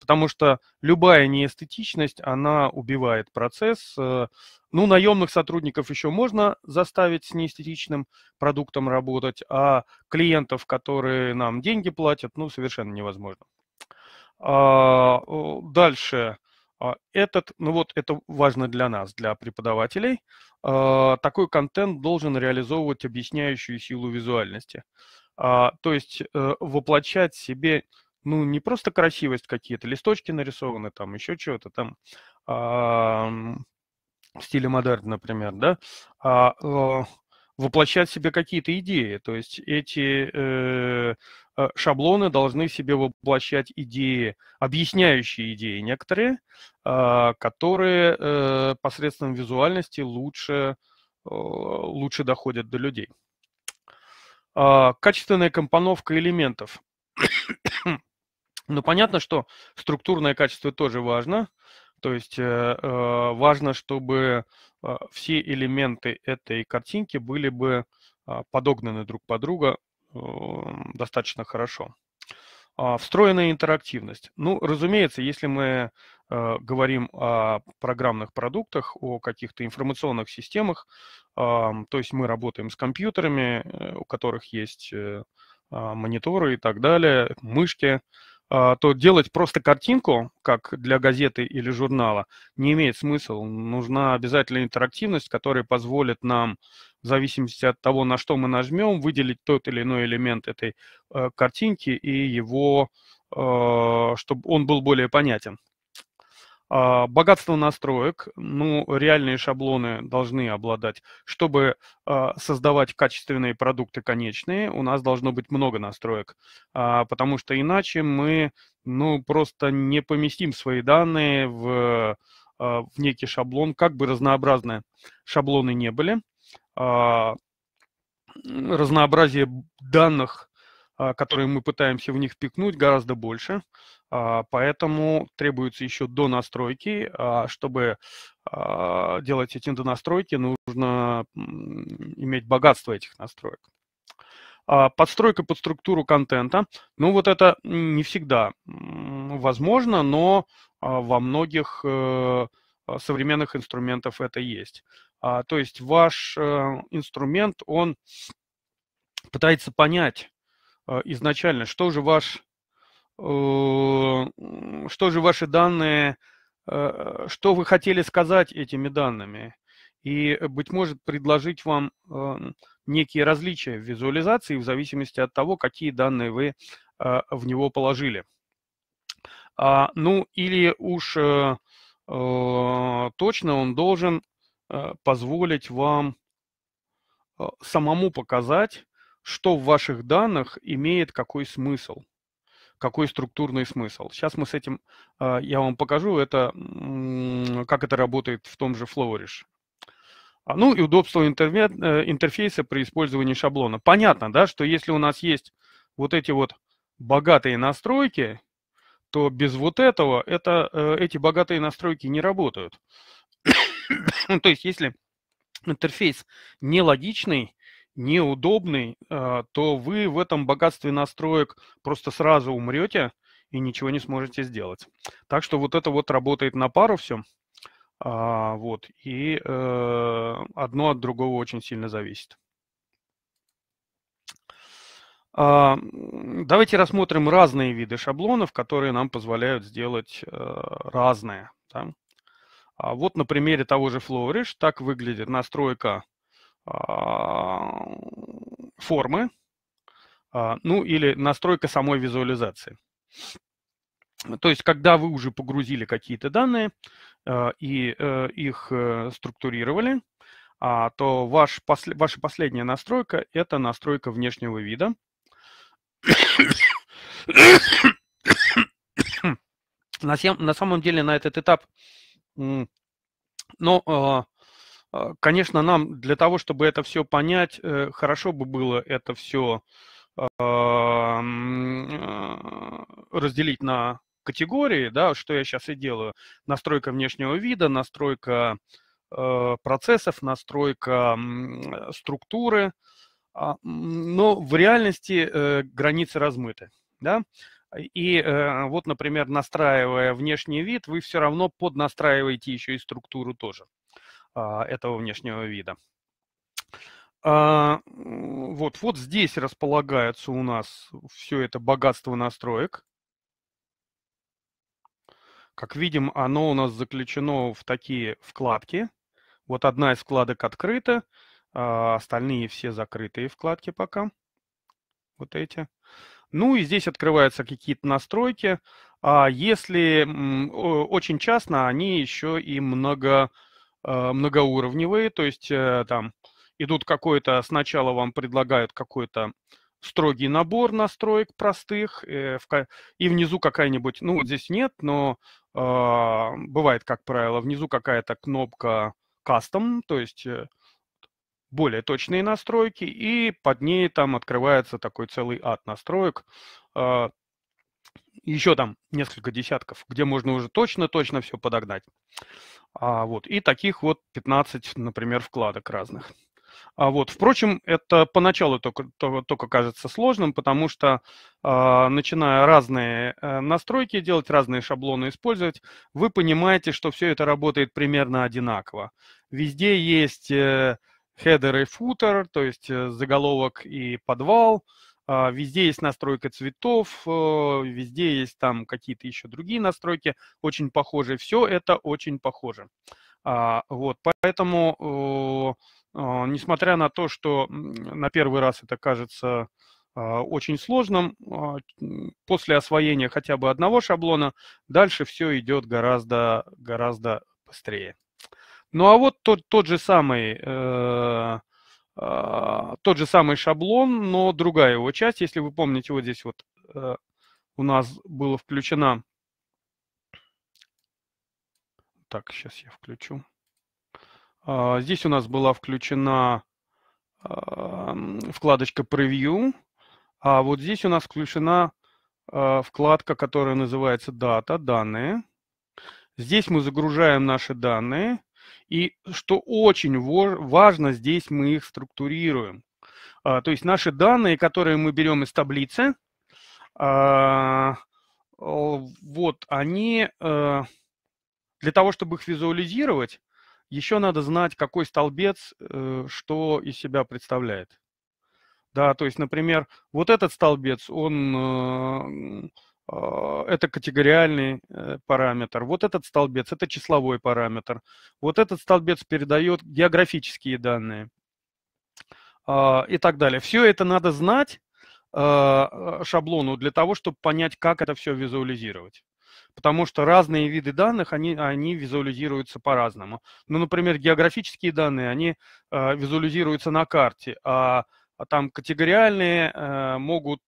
Потому что любая неэстетичность, она убивает процесс. Э. Ну, наемных сотрудников еще можно заставить с неэстетичным продуктом работать, а клиентов, которые нам деньги платят, ну, совершенно невозможно. А, дальше. А этот, ну вот это важно для нас, для преподавателей. А, такой контент должен реализовывать объясняющую силу визуальности. А, то есть э, воплощать себе, ну, не просто красивость какие-то, листочки нарисованы, там еще что-то там, в стиле модерн, например, да, а, э, воплощать в себе какие-то идеи. То есть эти э, Э, шаблоны должны себе воплощать идеи, объясняющие идеи некоторые, а, которые э, посредством визуальности лучше, э, лучше доходят до людей. А, качественная компоновка элементов. ну, понятно, что структурное качество тоже важно. То есть важно, чтобы все элементы этой картинки были бы а, подогнаны друг под друга Эм, достаточно хорошо. А, встроенная интерактивность. Ну, разумеется, если мы э, говорим о программных продуктах, о каких-то информационных системах, то есть мы работаем с компьютерами, э, у которых есть э, а, мониторы и так далее, мышки, а, то делать просто картинку, как для газеты или журнала, не имеет смысла. Нужна обязательно интерактивность, которая позволит нам в зависимости от того, на что мы нажмем, выделить тот или иной элемент этой э, картинки и его, э, чтобы он был более понятен. Э, богатство настроек, ну, реальные шаблоны должны обладать. Чтобы э, создавать качественные продукты конечные, у нас должно быть много настроек, э, потому что иначе мы, ну, просто не поместим свои данные в э, в некий шаблон, как бы разнообразные шаблоны не были. А, разнообразие данных, а, которые мы пытаемся в них пикнуть, гораздо больше. А, поэтому требуется еще до настройки. Чтобы делать эти донастройки, нужно иметь богатство этих настроек. Подстройка под структуру контента. Ну, вот это не всегда возможно, но во многих э, а, современных инструментов это есть. А, то есть ваш э, инструмент, он пытается понять э, изначально, что же ваш, э, что же ваши данные, э, что вы хотели сказать этими данными, и, э, быть может, предложить вам э, некие различия в визуализации в зависимости от того, какие данные вы э, в него положили. А, ну, или уж э, Э, точно он должен э, позволить вам э, самому показать, что в ваших данных имеет какой смысл, какой структурный смысл. Сейчас мы с этим, я вам покажу, это, как это работает в том же Flourish. А, ну и удобство интерфейса при использовании шаблона. Понятно, да, что если у нас есть вот эти вот богатые настройки, то без вот этого это, э, эти богатые настройки не работают. Ну, то есть если интерфейс нелогичный, неудобный, э, то вы в этом богатстве настроек просто сразу умрете и ничего не сможете сделать. Так что вот это вот работает на пару все. А, вот. И э, одно от другого очень сильно зависит. А, давайте рассмотрим разные виды шаблонов, которые нам позволяют сделать э, разное. А вот на примере того же Flourish так выглядит настройка а, формы, ну или настройка самой визуализации. То есть, когда вы уже погрузили какие-то данные э, и э, их структурировали, то ваш, ваша последняя настройка – это настройка внешнего вида – на, сем, на самом деле на этот этап, но, ну, а, а, конечно, нам для того, чтобы это все понять, э, хорошо бы было это все а, э, разделить на категории, да, что я сейчас и делаю. Настройка внешнего вида, настройка э, процессов, настройка структуры, а, но в реальности э, границы размыты. Да? И э, вот, например, настраивая внешний вид, вы все равно поднастраиваете еще и структуру тоже а, этого внешнего вида. А, вот, вот здесь располагается у нас все это богатство настроек. Как видим, оно у нас заключено в такие вкладки. Вот одна из вкладок открыта, а остальные все закрытые вкладки пока. Вот эти. Ну и здесь открываются какие-то настройки. А если очень часто они еще и много, а, многоуровневые, то есть э, там идут какой-то, сначала вам предлагают какой-то строгий набор настроек простых, э, и внизу какая-нибудь, ну вот здесь нет, но а, бывает, как правило, внизу какая-то кнопка custom, то есть э, более точные настройки, и под ней там открывается такой целый ад настроек. А, Еще там несколько десятков, где можно уже точно-точно все подогнать. А, вот, и таких вот 15, например, вкладок разных. А вот, впрочем, это поначалу только, только, только кажется сложным, потому что э, начиная разные э, настройки делать, разные шаблоны использовать, вы понимаете, что все это работает примерно одинаково. Везде есть э, хедер и футер, то есть э, заголовок и подвал. А, везде есть настройка цветов, э, везде есть там какие-то еще другие настройки, очень похожие. Все это очень похоже. А, вот, поэтому, а, несмотря на то, что на первый раз это кажется очень сложным. После освоения хотя бы одного шаблона дальше все идет гораздо, гораздо быстрее. Ну а вот тот, тот же самый... Э, э, тот же самый шаблон, но другая его часть. Если вы помните, вот здесь вот э, у нас была включена... Так, сейчас я включу. Э, здесь у нас была включена а, вкладочка Preview, а вот здесь у нас включена вкладка, которая называется «Дата», «Данные». Здесь мы загружаем наши данные. И что очень важно, здесь мы их структурируем. А, то есть наши данные, которые мы берем из таблицы, а, вот они, э, для того, чтобы их визуализировать, еще надо знать, какой столбец э, что из себя представляет. Да, то есть, например, вот этот столбец, он э, а, это категориальный э, параметр, вот этот столбец – это числовой параметр, вот этот столбец передает географические данные а, и так далее. Все это надо знать а, э, шаблону для того, чтобы понять, как это все визуализировать. Потому что разные виды данных, они, они визуализируются по-разному. Ну, например, географические данные, они э, визуализируются на карте, а, а там категориальные могут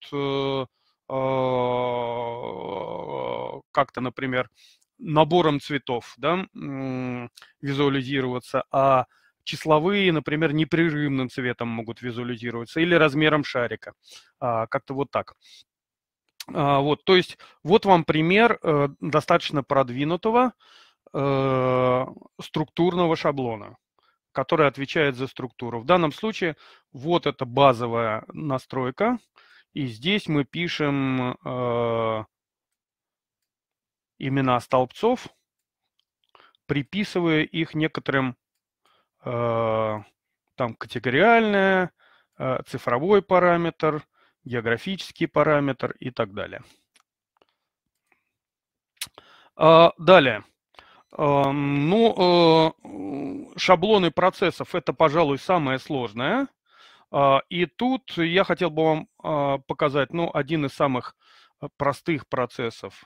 Э, как-то, например, набором цветов да, визуализироваться, а числовые, например, непрерывным цветом могут визуализироваться или размером шарика. А, как-то вот так. А, вот, то есть вот вам пример э, достаточно продвинутого э, структурного шаблона который отвечает за структуру. В данном случае вот эта базовая настройка, и здесь мы пишем э, имена столбцов, приписывая их некоторым э, там категориальное, э, цифровой параметр, географический параметр и так далее. А, далее. Э, ну, э, шаблоны процессов – это, пожалуй, самое сложное – а, и тут я хотел бы вам а, показать ну, один из самых а, простых процессов.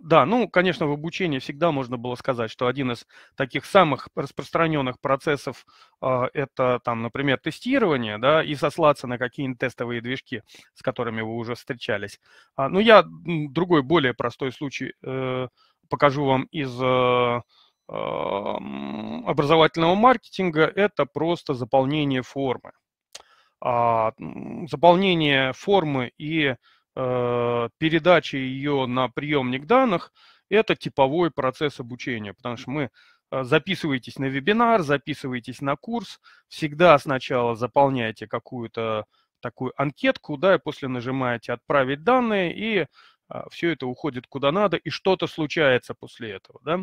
Да, ну, конечно, в обучении всегда можно было сказать, что один из таких самых распространенных процессов это, там, например, тестирование, да, и сослаться на какие-нибудь тестовые движки, с которыми вы уже встречались. Но ну, я другой, более простой случай э, покажу вам из э, образовательного маркетинга. Это просто заполнение формы. А, заполнение формы и э, передача ее на приемник данных – это типовой процесс обучения, потому что мы э, записываетесь на вебинар, записываетесь на курс, всегда сначала заполняете какую-то такую анкетку, да, и после нажимаете «Отправить данные», и а, все это уходит куда надо, и что-то случается после этого. Да?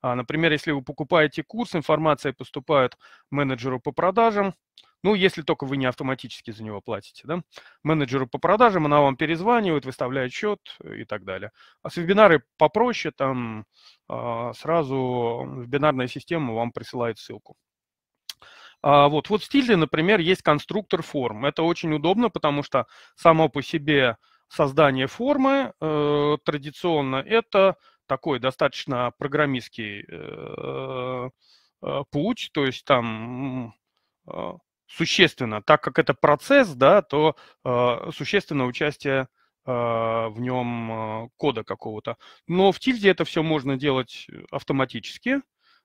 А, например, если вы покупаете курс, информация поступает менеджеру по продажам, ну, если только вы не автоматически за него платите, да. Менеджеру по продажам, она вам перезванивает, выставляет счет э, и так далее. А с вебинары попроще, там э, сразу вебинарная система вам присылает ссылку. А вот, вот в стиле, например, есть конструктор форм. Это очень удобно, потому что само по себе создание формы э, традиционно это такой достаточно программистский э, э, путь, то есть там а, существенно. Так как это процесс, да, то э, существенное участие э, в нем э, кода какого-то. Но в тильде это все можно делать э, автоматически.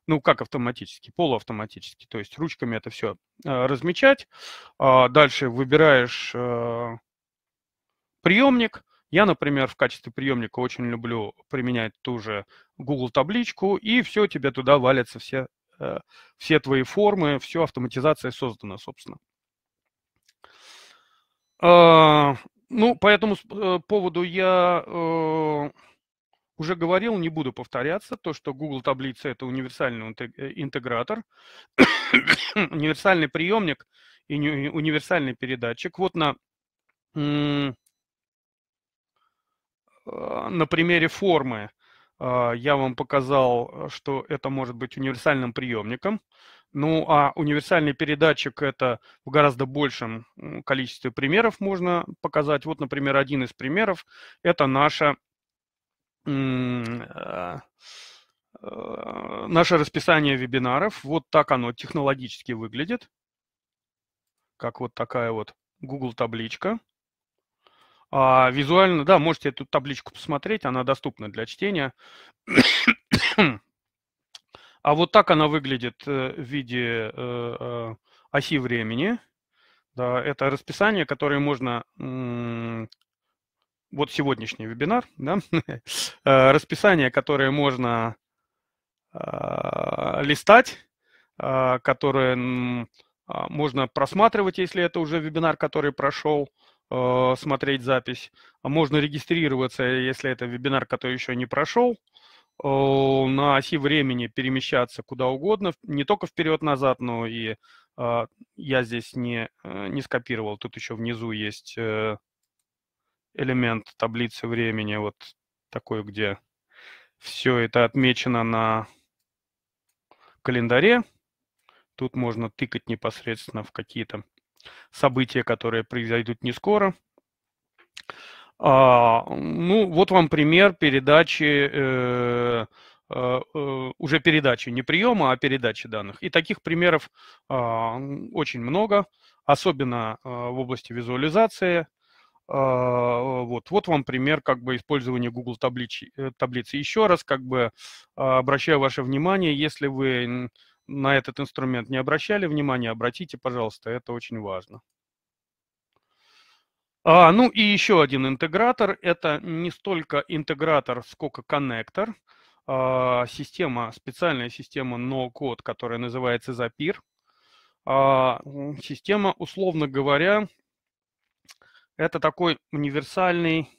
Ну, как автоматически, полуавтоматически. То есть ручками это все размечать. А дальше выбираешь приемник. Я, например, в качестве приемника очень люблю применять ту же Google табличку, и все, тебе туда валятся все Э, все твои формы, все автоматизация создана, собственно. А, ну, по этому э, поводу я э, уже говорил, не буду повторяться, то, что Google таблица – это универсальный интегратор, универсальный приемник и универсальный передатчик. Вот на, на примере формы а, я вам показал, э, что это может быть универсальным приемником. Ну, а универсальный передатчик – это в гораздо большем количестве примеров можно показать. Вот, например, один из примеров – это наша, э, э, наше расписание вебинаров. Вот так оно технологически выглядит, как вот такая вот Google табличка. А, визуально, да, можете эту табличку посмотреть, она доступна для чтения. А вот так она выглядит э, в виде э, э, оси времени. Да, это расписание, которое можно... Вот сегодняшний вебинар, да? расписание, которое можно листать, которое а, можно просматривать, если это уже вебинар, который прошел э, смотреть запись. А можно регистрироваться, если это вебинар, который еще не прошел, э, на оси времени перемещаться куда угодно, не только вперед-назад, но и э, я здесь не, э, не скопировал, тут еще внизу есть э, элемент таблицы времени, вот такой, где все это отмечено на календаре. Тут можно тыкать непосредственно в какие-то события, которые произойдут не скоро. А, ну, вот вам пример передачи, э, э, э уже передачи, не приема, а передачи данных. И таких примеров э, очень много, особенно э, в области визуализации. Uh, вот, вот вам пример как бы использования Google таблич, э, таблицы. Еще раз как бы обращаю ваше внимание, если вы на этот инструмент не обращали внимания, обратите, пожалуйста, это очень важно. А, ну и еще один интегратор. Это не столько интегратор, сколько коннектор. А, система, специальная система no-code, которая называется Zapier. А, система, условно говоря, это такой универсальный,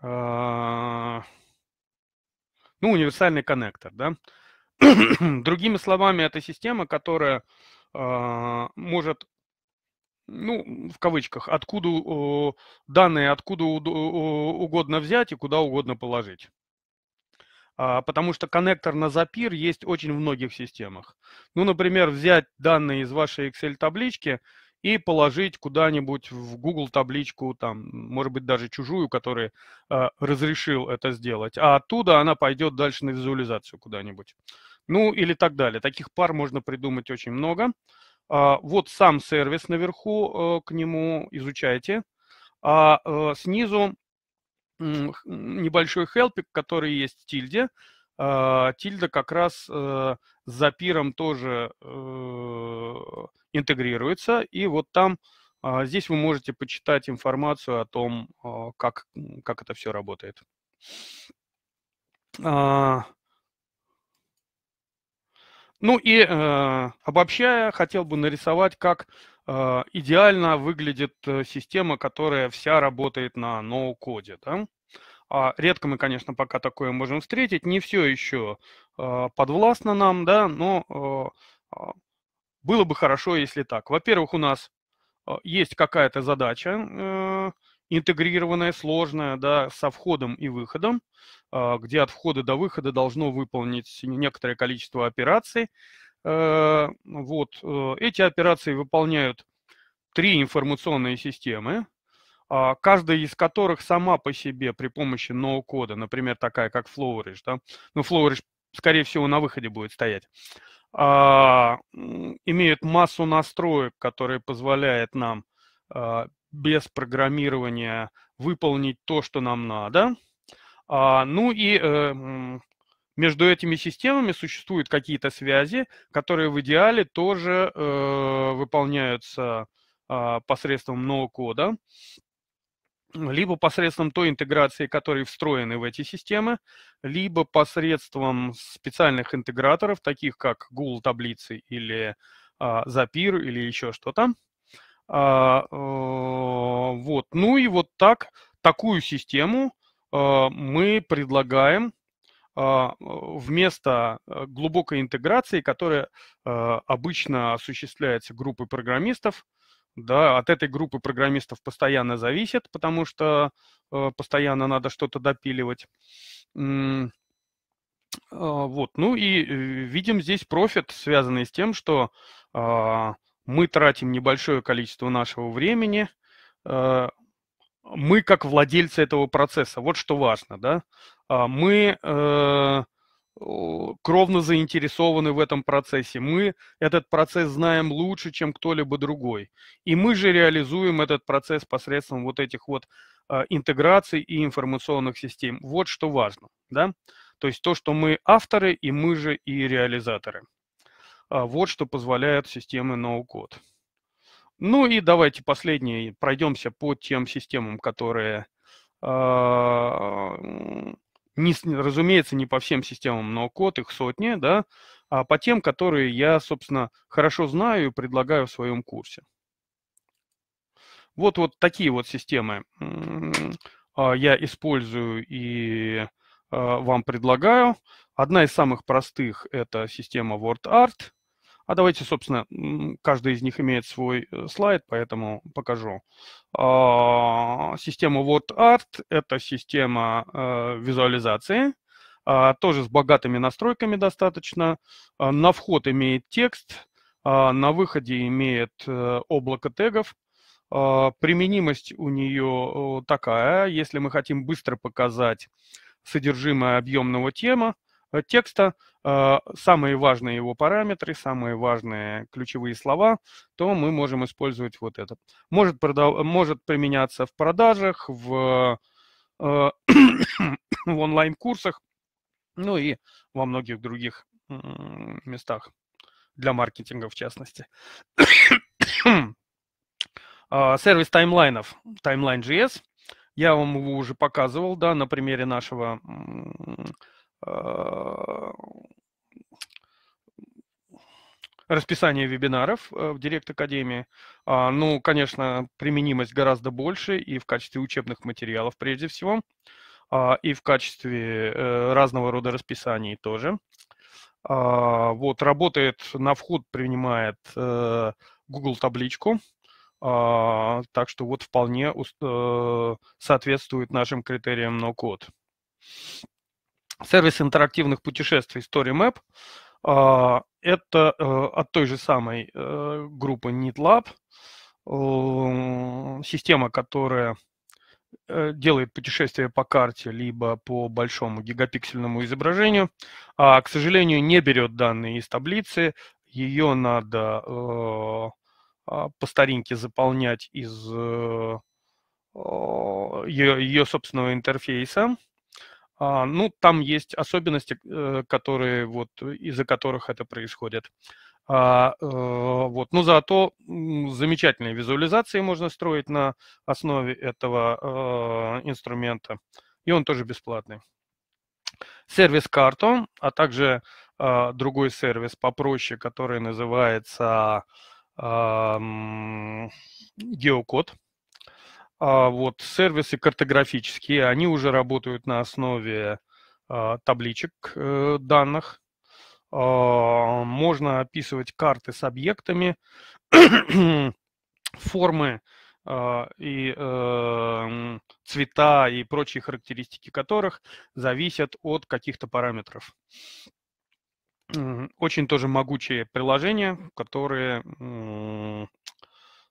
а, ну, универсальный коннектор, да. Другими словами, это система, которая э, может ну, в кавычках, откуда э, данные, откуда угодно взять и куда угодно положить. А, потому что коннектор на запир есть очень в многих системах. Ну, например, взять данные из вашей Excel-таблички, и положить куда-нибудь в Google табличку, там, может быть, даже чужую, который э, а, разрешил это сделать, а оттуда она пойдет дальше на визуализацию куда-нибудь. Ну или так далее. Таких пар можно придумать очень много. А, вот сам сервис наверху, э, к нему изучайте. А э, снизу небольшой хелпик, который есть в тильде, а, Тильда как раз э, с Запиром тоже э, интегрируется, и вот там а, здесь вы можете почитать информацию о том, а, как, как это все работает. Ну и э, обобщая, хотел бы нарисовать, как идеально выглядит система, которая вся работает на ноу-коде. Да? а Редко мы, конечно, пока такое можем встретить. Не все еще а, подвластно нам, да, но а, а, было бы хорошо, если так. Во-первых, у нас есть какая-то задача, э, интегрированная, сложная, да, со входом и выходом, где от входа до выхода должно выполнить некоторое количество операций. Э, вот. Э, эти операции выполняют три информационные системы, а, каждая из которых сама по себе при помощи ноу-кода, например, такая как Flourish, да, ну, Flourish, скорее всего, на выходе будет стоять, а, имеют массу настроек, которые позволяют нам а, без программирования выполнить то, что нам надо. Ну и э, между этими системами существуют какие-то связи, которые в идеале тоже э, выполняются посредством ноу-кода. No либо посредством той интеграции, которые встроены в эти системы, либо посредством специальных интеграторов, таких как Google таблицы или а, Zapier или еще что-то. А, э, вот. Ну и вот так, такую систему а, мы предлагаем а, вместо э, глубокой интеграции, которая а, обычно осуществляется группой программистов, да, от этой группы программистов постоянно зависит, потому что э, постоянно надо что-то допиливать. М э, вот, ну и э, видим здесь профит, связанный с тем, что э, мы тратим небольшое количество нашего времени, э, мы как владельцы этого процесса, вот что важно, да, мы э, кровно заинтересованы в этом процессе. Мы этот процесс знаем лучше, чем кто-либо другой. И мы же реализуем этот процесс посредством вот этих вот а, интеграций и информационных систем. Вот что важно. Да? То есть то, что мы авторы, и мы же и реализаторы. А, вот что позволяет системы ноу-код. ну и давайте последнее пройдемся по тем системам, которые а, не, разумеется, не по всем системам но код их сотни, да, а по тем, которые я, собственно, хорошо знаю и предлагаю в своем курсе. Вот, вот такие вот системы а, я использую и а, вам предлагаю. Одна из самых простых – это система WordArt. А давайте, собственно, каждый из них имеет свой э, слайд, поэтому покажу. А, система WordArt – это система э, визуализации, а, тоже с богатыми настройками достаточно. А, на вход имеет текст, на выходе имеет э, облако тегов, Применимость у нее такая, если мы хотим быстро показать содержимое объемного тема, Э, текста, а, самые важные его параметры, самые важные ключевые слова, то мы можем использовать вот это. Может, продав... может применяться в продажах, в, э, в онлайн-курсах, ну и во многих других местах, для маркетинга в частности. А, сервис таймлайнов, таймлайн.js, я вам его уже показывал, да, на примере нашего а, расписание вебинаров э, в Директ Академии. Ну, конечно, применимость гораздо больше и в качестве учебных материалов прежде всего, а, и в качестве э, разного рода расписаний тоже. А, вот, работает, на вход принимает э, Google табличку, так что вот вполне соответствует нашим критериям no-code сервис интерактивных путешествий StoryMap. А, это э, от той же самой э, группы NeedLab, система, которая э, делает путешествие по карте, либо по большому гигапиксельному изображению, а, к сожалению, не берет данные из таблицы, ее надо а, по старинке заполнять из ее собственного интерфейса. А, ну, там есть особенности, э, которые вот э, из-за которых это происходит. А, э, вот. Но ну, зато замечательные визуализации можно строить на основе этого инструмента. И он тоже бесплатный. Сервис карту, а также а, другой сервис попроще, который называется геокод. А вот сервисы картографические, они уже работают на основе а, табличек э, данных. А, можно описывать карты с объектами, формы а, и эм, цвета и прочие характеристики которых зависят от каких-то параметров. Очень тоже могучие приложения, которые,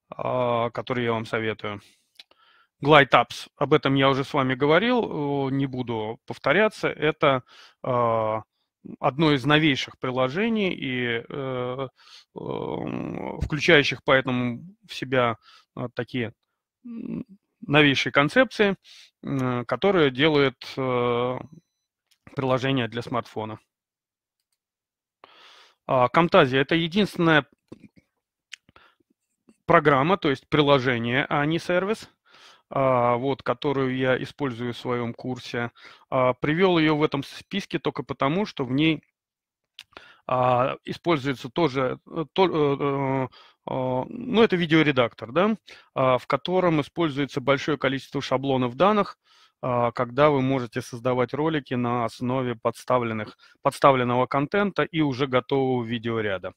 которые я вам советую. GlideApps, об этом я уже с вами говорил, э, не буду повторяться, это э, одно из новейших приложений, и, э, эм, включающих поэтому в себя э, такие новейшие концепции, э, которые делают э, приложения для смартфона. Камтазия – это единственная программа, то есть приложение, а не сервис – а, вот, которую я использую в своем курсе. А, Привел ее в этом списке только потому, что в ней а, используется тоже, э, то, э, э, ну, это видеоредактор, да, в котором используется большое количество шаблонов данных, когда вы можете создавать ролики на основе подставленных, подставленного контента и уже готового видеоряда.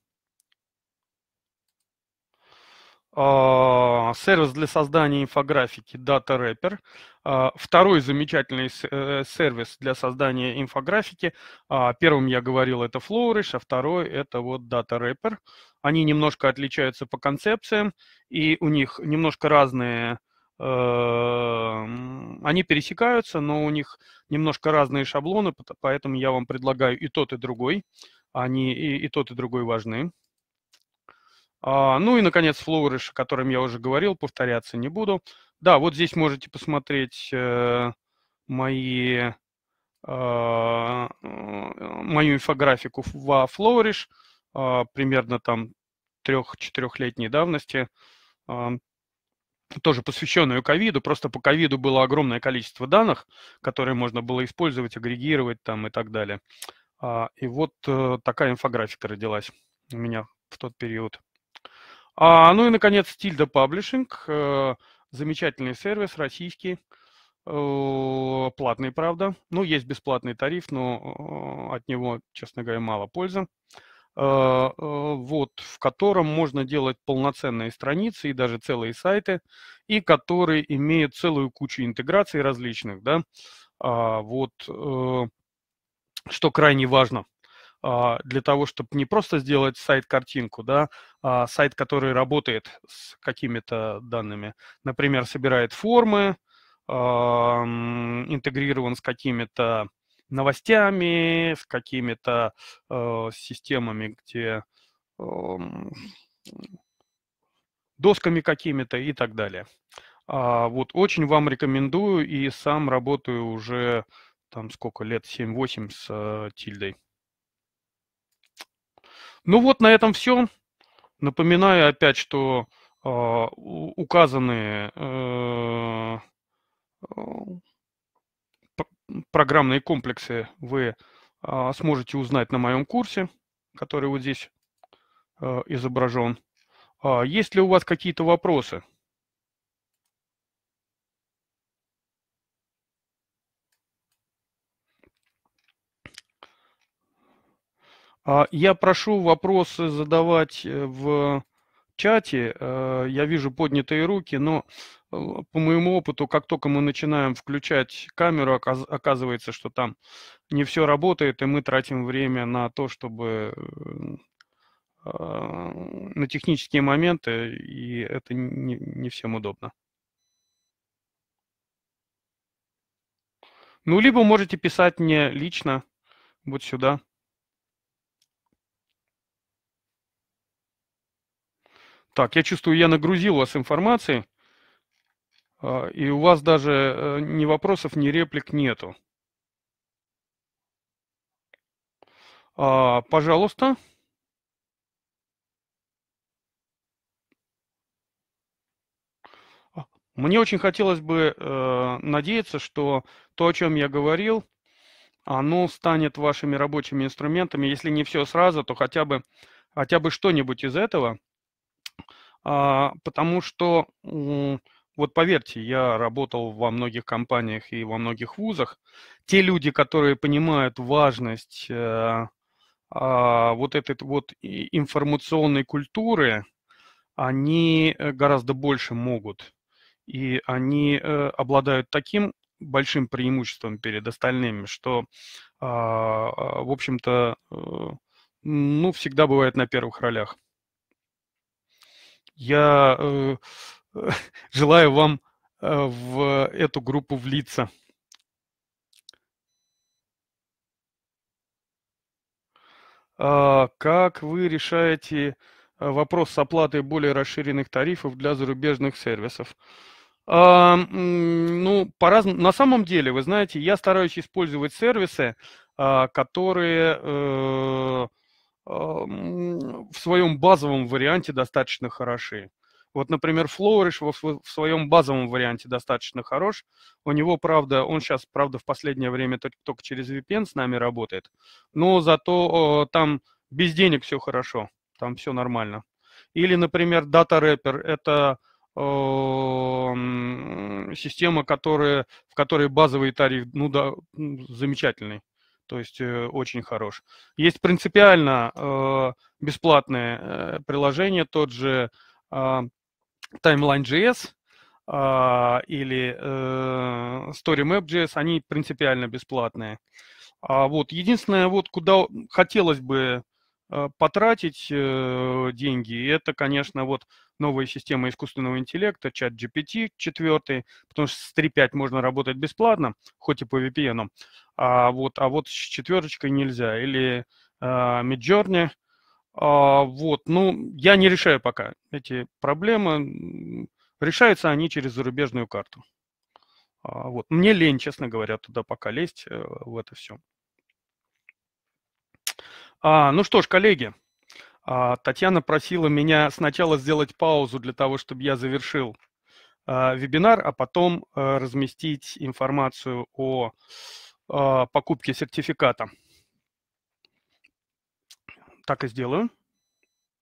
А, сервис для создания инфографики DataWrapper. А, второй замечательный э, сервис для создания инфографики. А, первым я говорил, это Flourish, а второй это вот DataWrapper. Они немножко отличаются по концепциям, и у них немножко разные э, они пересекаются, но у них немножко разные шаблоны, поэтому я вам предлагаю и тот, и другой. Они и, и тот, и другой важны. А, ну и, наконец, Flourish, о котором я уже говорил, повторяться не буду. Да, вот здесь можете посмотреть э, мои, э, а, э, мою инфографику во Flourish, а, примерно там трех-четырехлетней давности, тоже посвященную ковиду. Просто по ковиду было огромное количество данных, которые можно было использовать, агрегировать там и так далее. И вот такая инфографика родилась у меня в тот период. А, ну и, наконец, Tilda Publishing, э, замечательный сервис российский, э, платный, правда. Ну, есть бесплатный тариф, но э, от него, честно говоря, мало пользы. Вот, в котором можно делать полноценные страницы и даже целые сайты, и который имеет целую кучу интеграций различных, да, а, вот, что крайне важно – а, для того, чтобы не просто сделать сайт-картинку, да, а сайт, который работает с какими-то данными. Например, собирает формы, а, интегрирован с какими-то новостями, с какими-то а, системами, где досками какими-то и так далее. Вот очень вам рекомендую и сам работаю уже там сколько лет, 7-8 с э, тильдой. Ну вот на этом все. Напоминаю опять, что э, указанные э, э программные комплексы вы э, сможете узнать на моем курсе, который вот здесь э, изображен. А есть ли у вас какие-то вопросы? А, я прошу вопросы задавать э, в чате. Э, я вижу поднятые руки, но э, по моему опыту, как только мы начинаем включать камеру, оказывается, что там не все работает, и мы тратим время на то, чтобы а, на технические моменты, и это не, всем удобно. Ну, либо можете писать мне лично, вот сюда. Так, я чувствую, я нагрузил вас информацией, а, и у вас даже э, ни вопросов, ни реплик нету. А, пожалуйста. А, мне очень хотелось бы э, надеяться, что то, о чем я говорил, оно станет вашими рабочими инструментами. Если не все сразу, то хотя бы, хотя бы что-нибудь из этого – а, потому что, вот поверьте, я работал во многих компаниях и во многих вузах, те люди, которые понимают важность э, а, вот этой вот информационной культуры, они э, гораздо больше могут, и они э, обладают таким большим преимуществом перед остальными, что, а, в общем-то, ну, всегда бывает на первых ролях я э, э желаю вам э, в эту группу влиться. Э, как вы решаете э, вопрос с оплатой более расширенных тарифов для зарубежных сервисов? Э, ну, по-разному. На самом деле, вы знаете, я стараюсь использовать сервисы, а, которые э, а, в своем базовом варианте достаточно хороши. Вот, например, Флоуриш в своем базовом варианте достаточно хорош. У него, правда, он сейчас, правда, в последнее время только, только через VPN с нами работает, но зато э, там без денег все хорошо, там все нормально. Или, например, Data Wrapper – это э, система, которая, в которой базовый тариф ну, да, замечательный то есть э, очень хорош. Есть принципиально э, бесплатные э, приложения, тот же э, Timeline.js э, или э, StoryMap.js, они принципиально бесплатные. А вот единственное, вот куда хотелось бы Э, потратить э, деньги. И это, конечно, вот новая система искусственного интеллекта, чат GPT 4, потому что с 3.5 можно работать бесплатно, хоть и по VPN, а вот, а вот с четверочкой нельзя. Или а, Midjourney. А, вот, ну, я не решаю пока эти проблемы. Решаются они через зарубежную карту. А, вот. Мне лень, честно говоря, туда пока лезть, в это все. А, ну что ж, коллеги, а, Татьяна просила меня сначала сделать паузу для того, чтобы я завершил а, вебинар, а потом а, разместить информацию о а, покупке сертификата. Так и сделаю.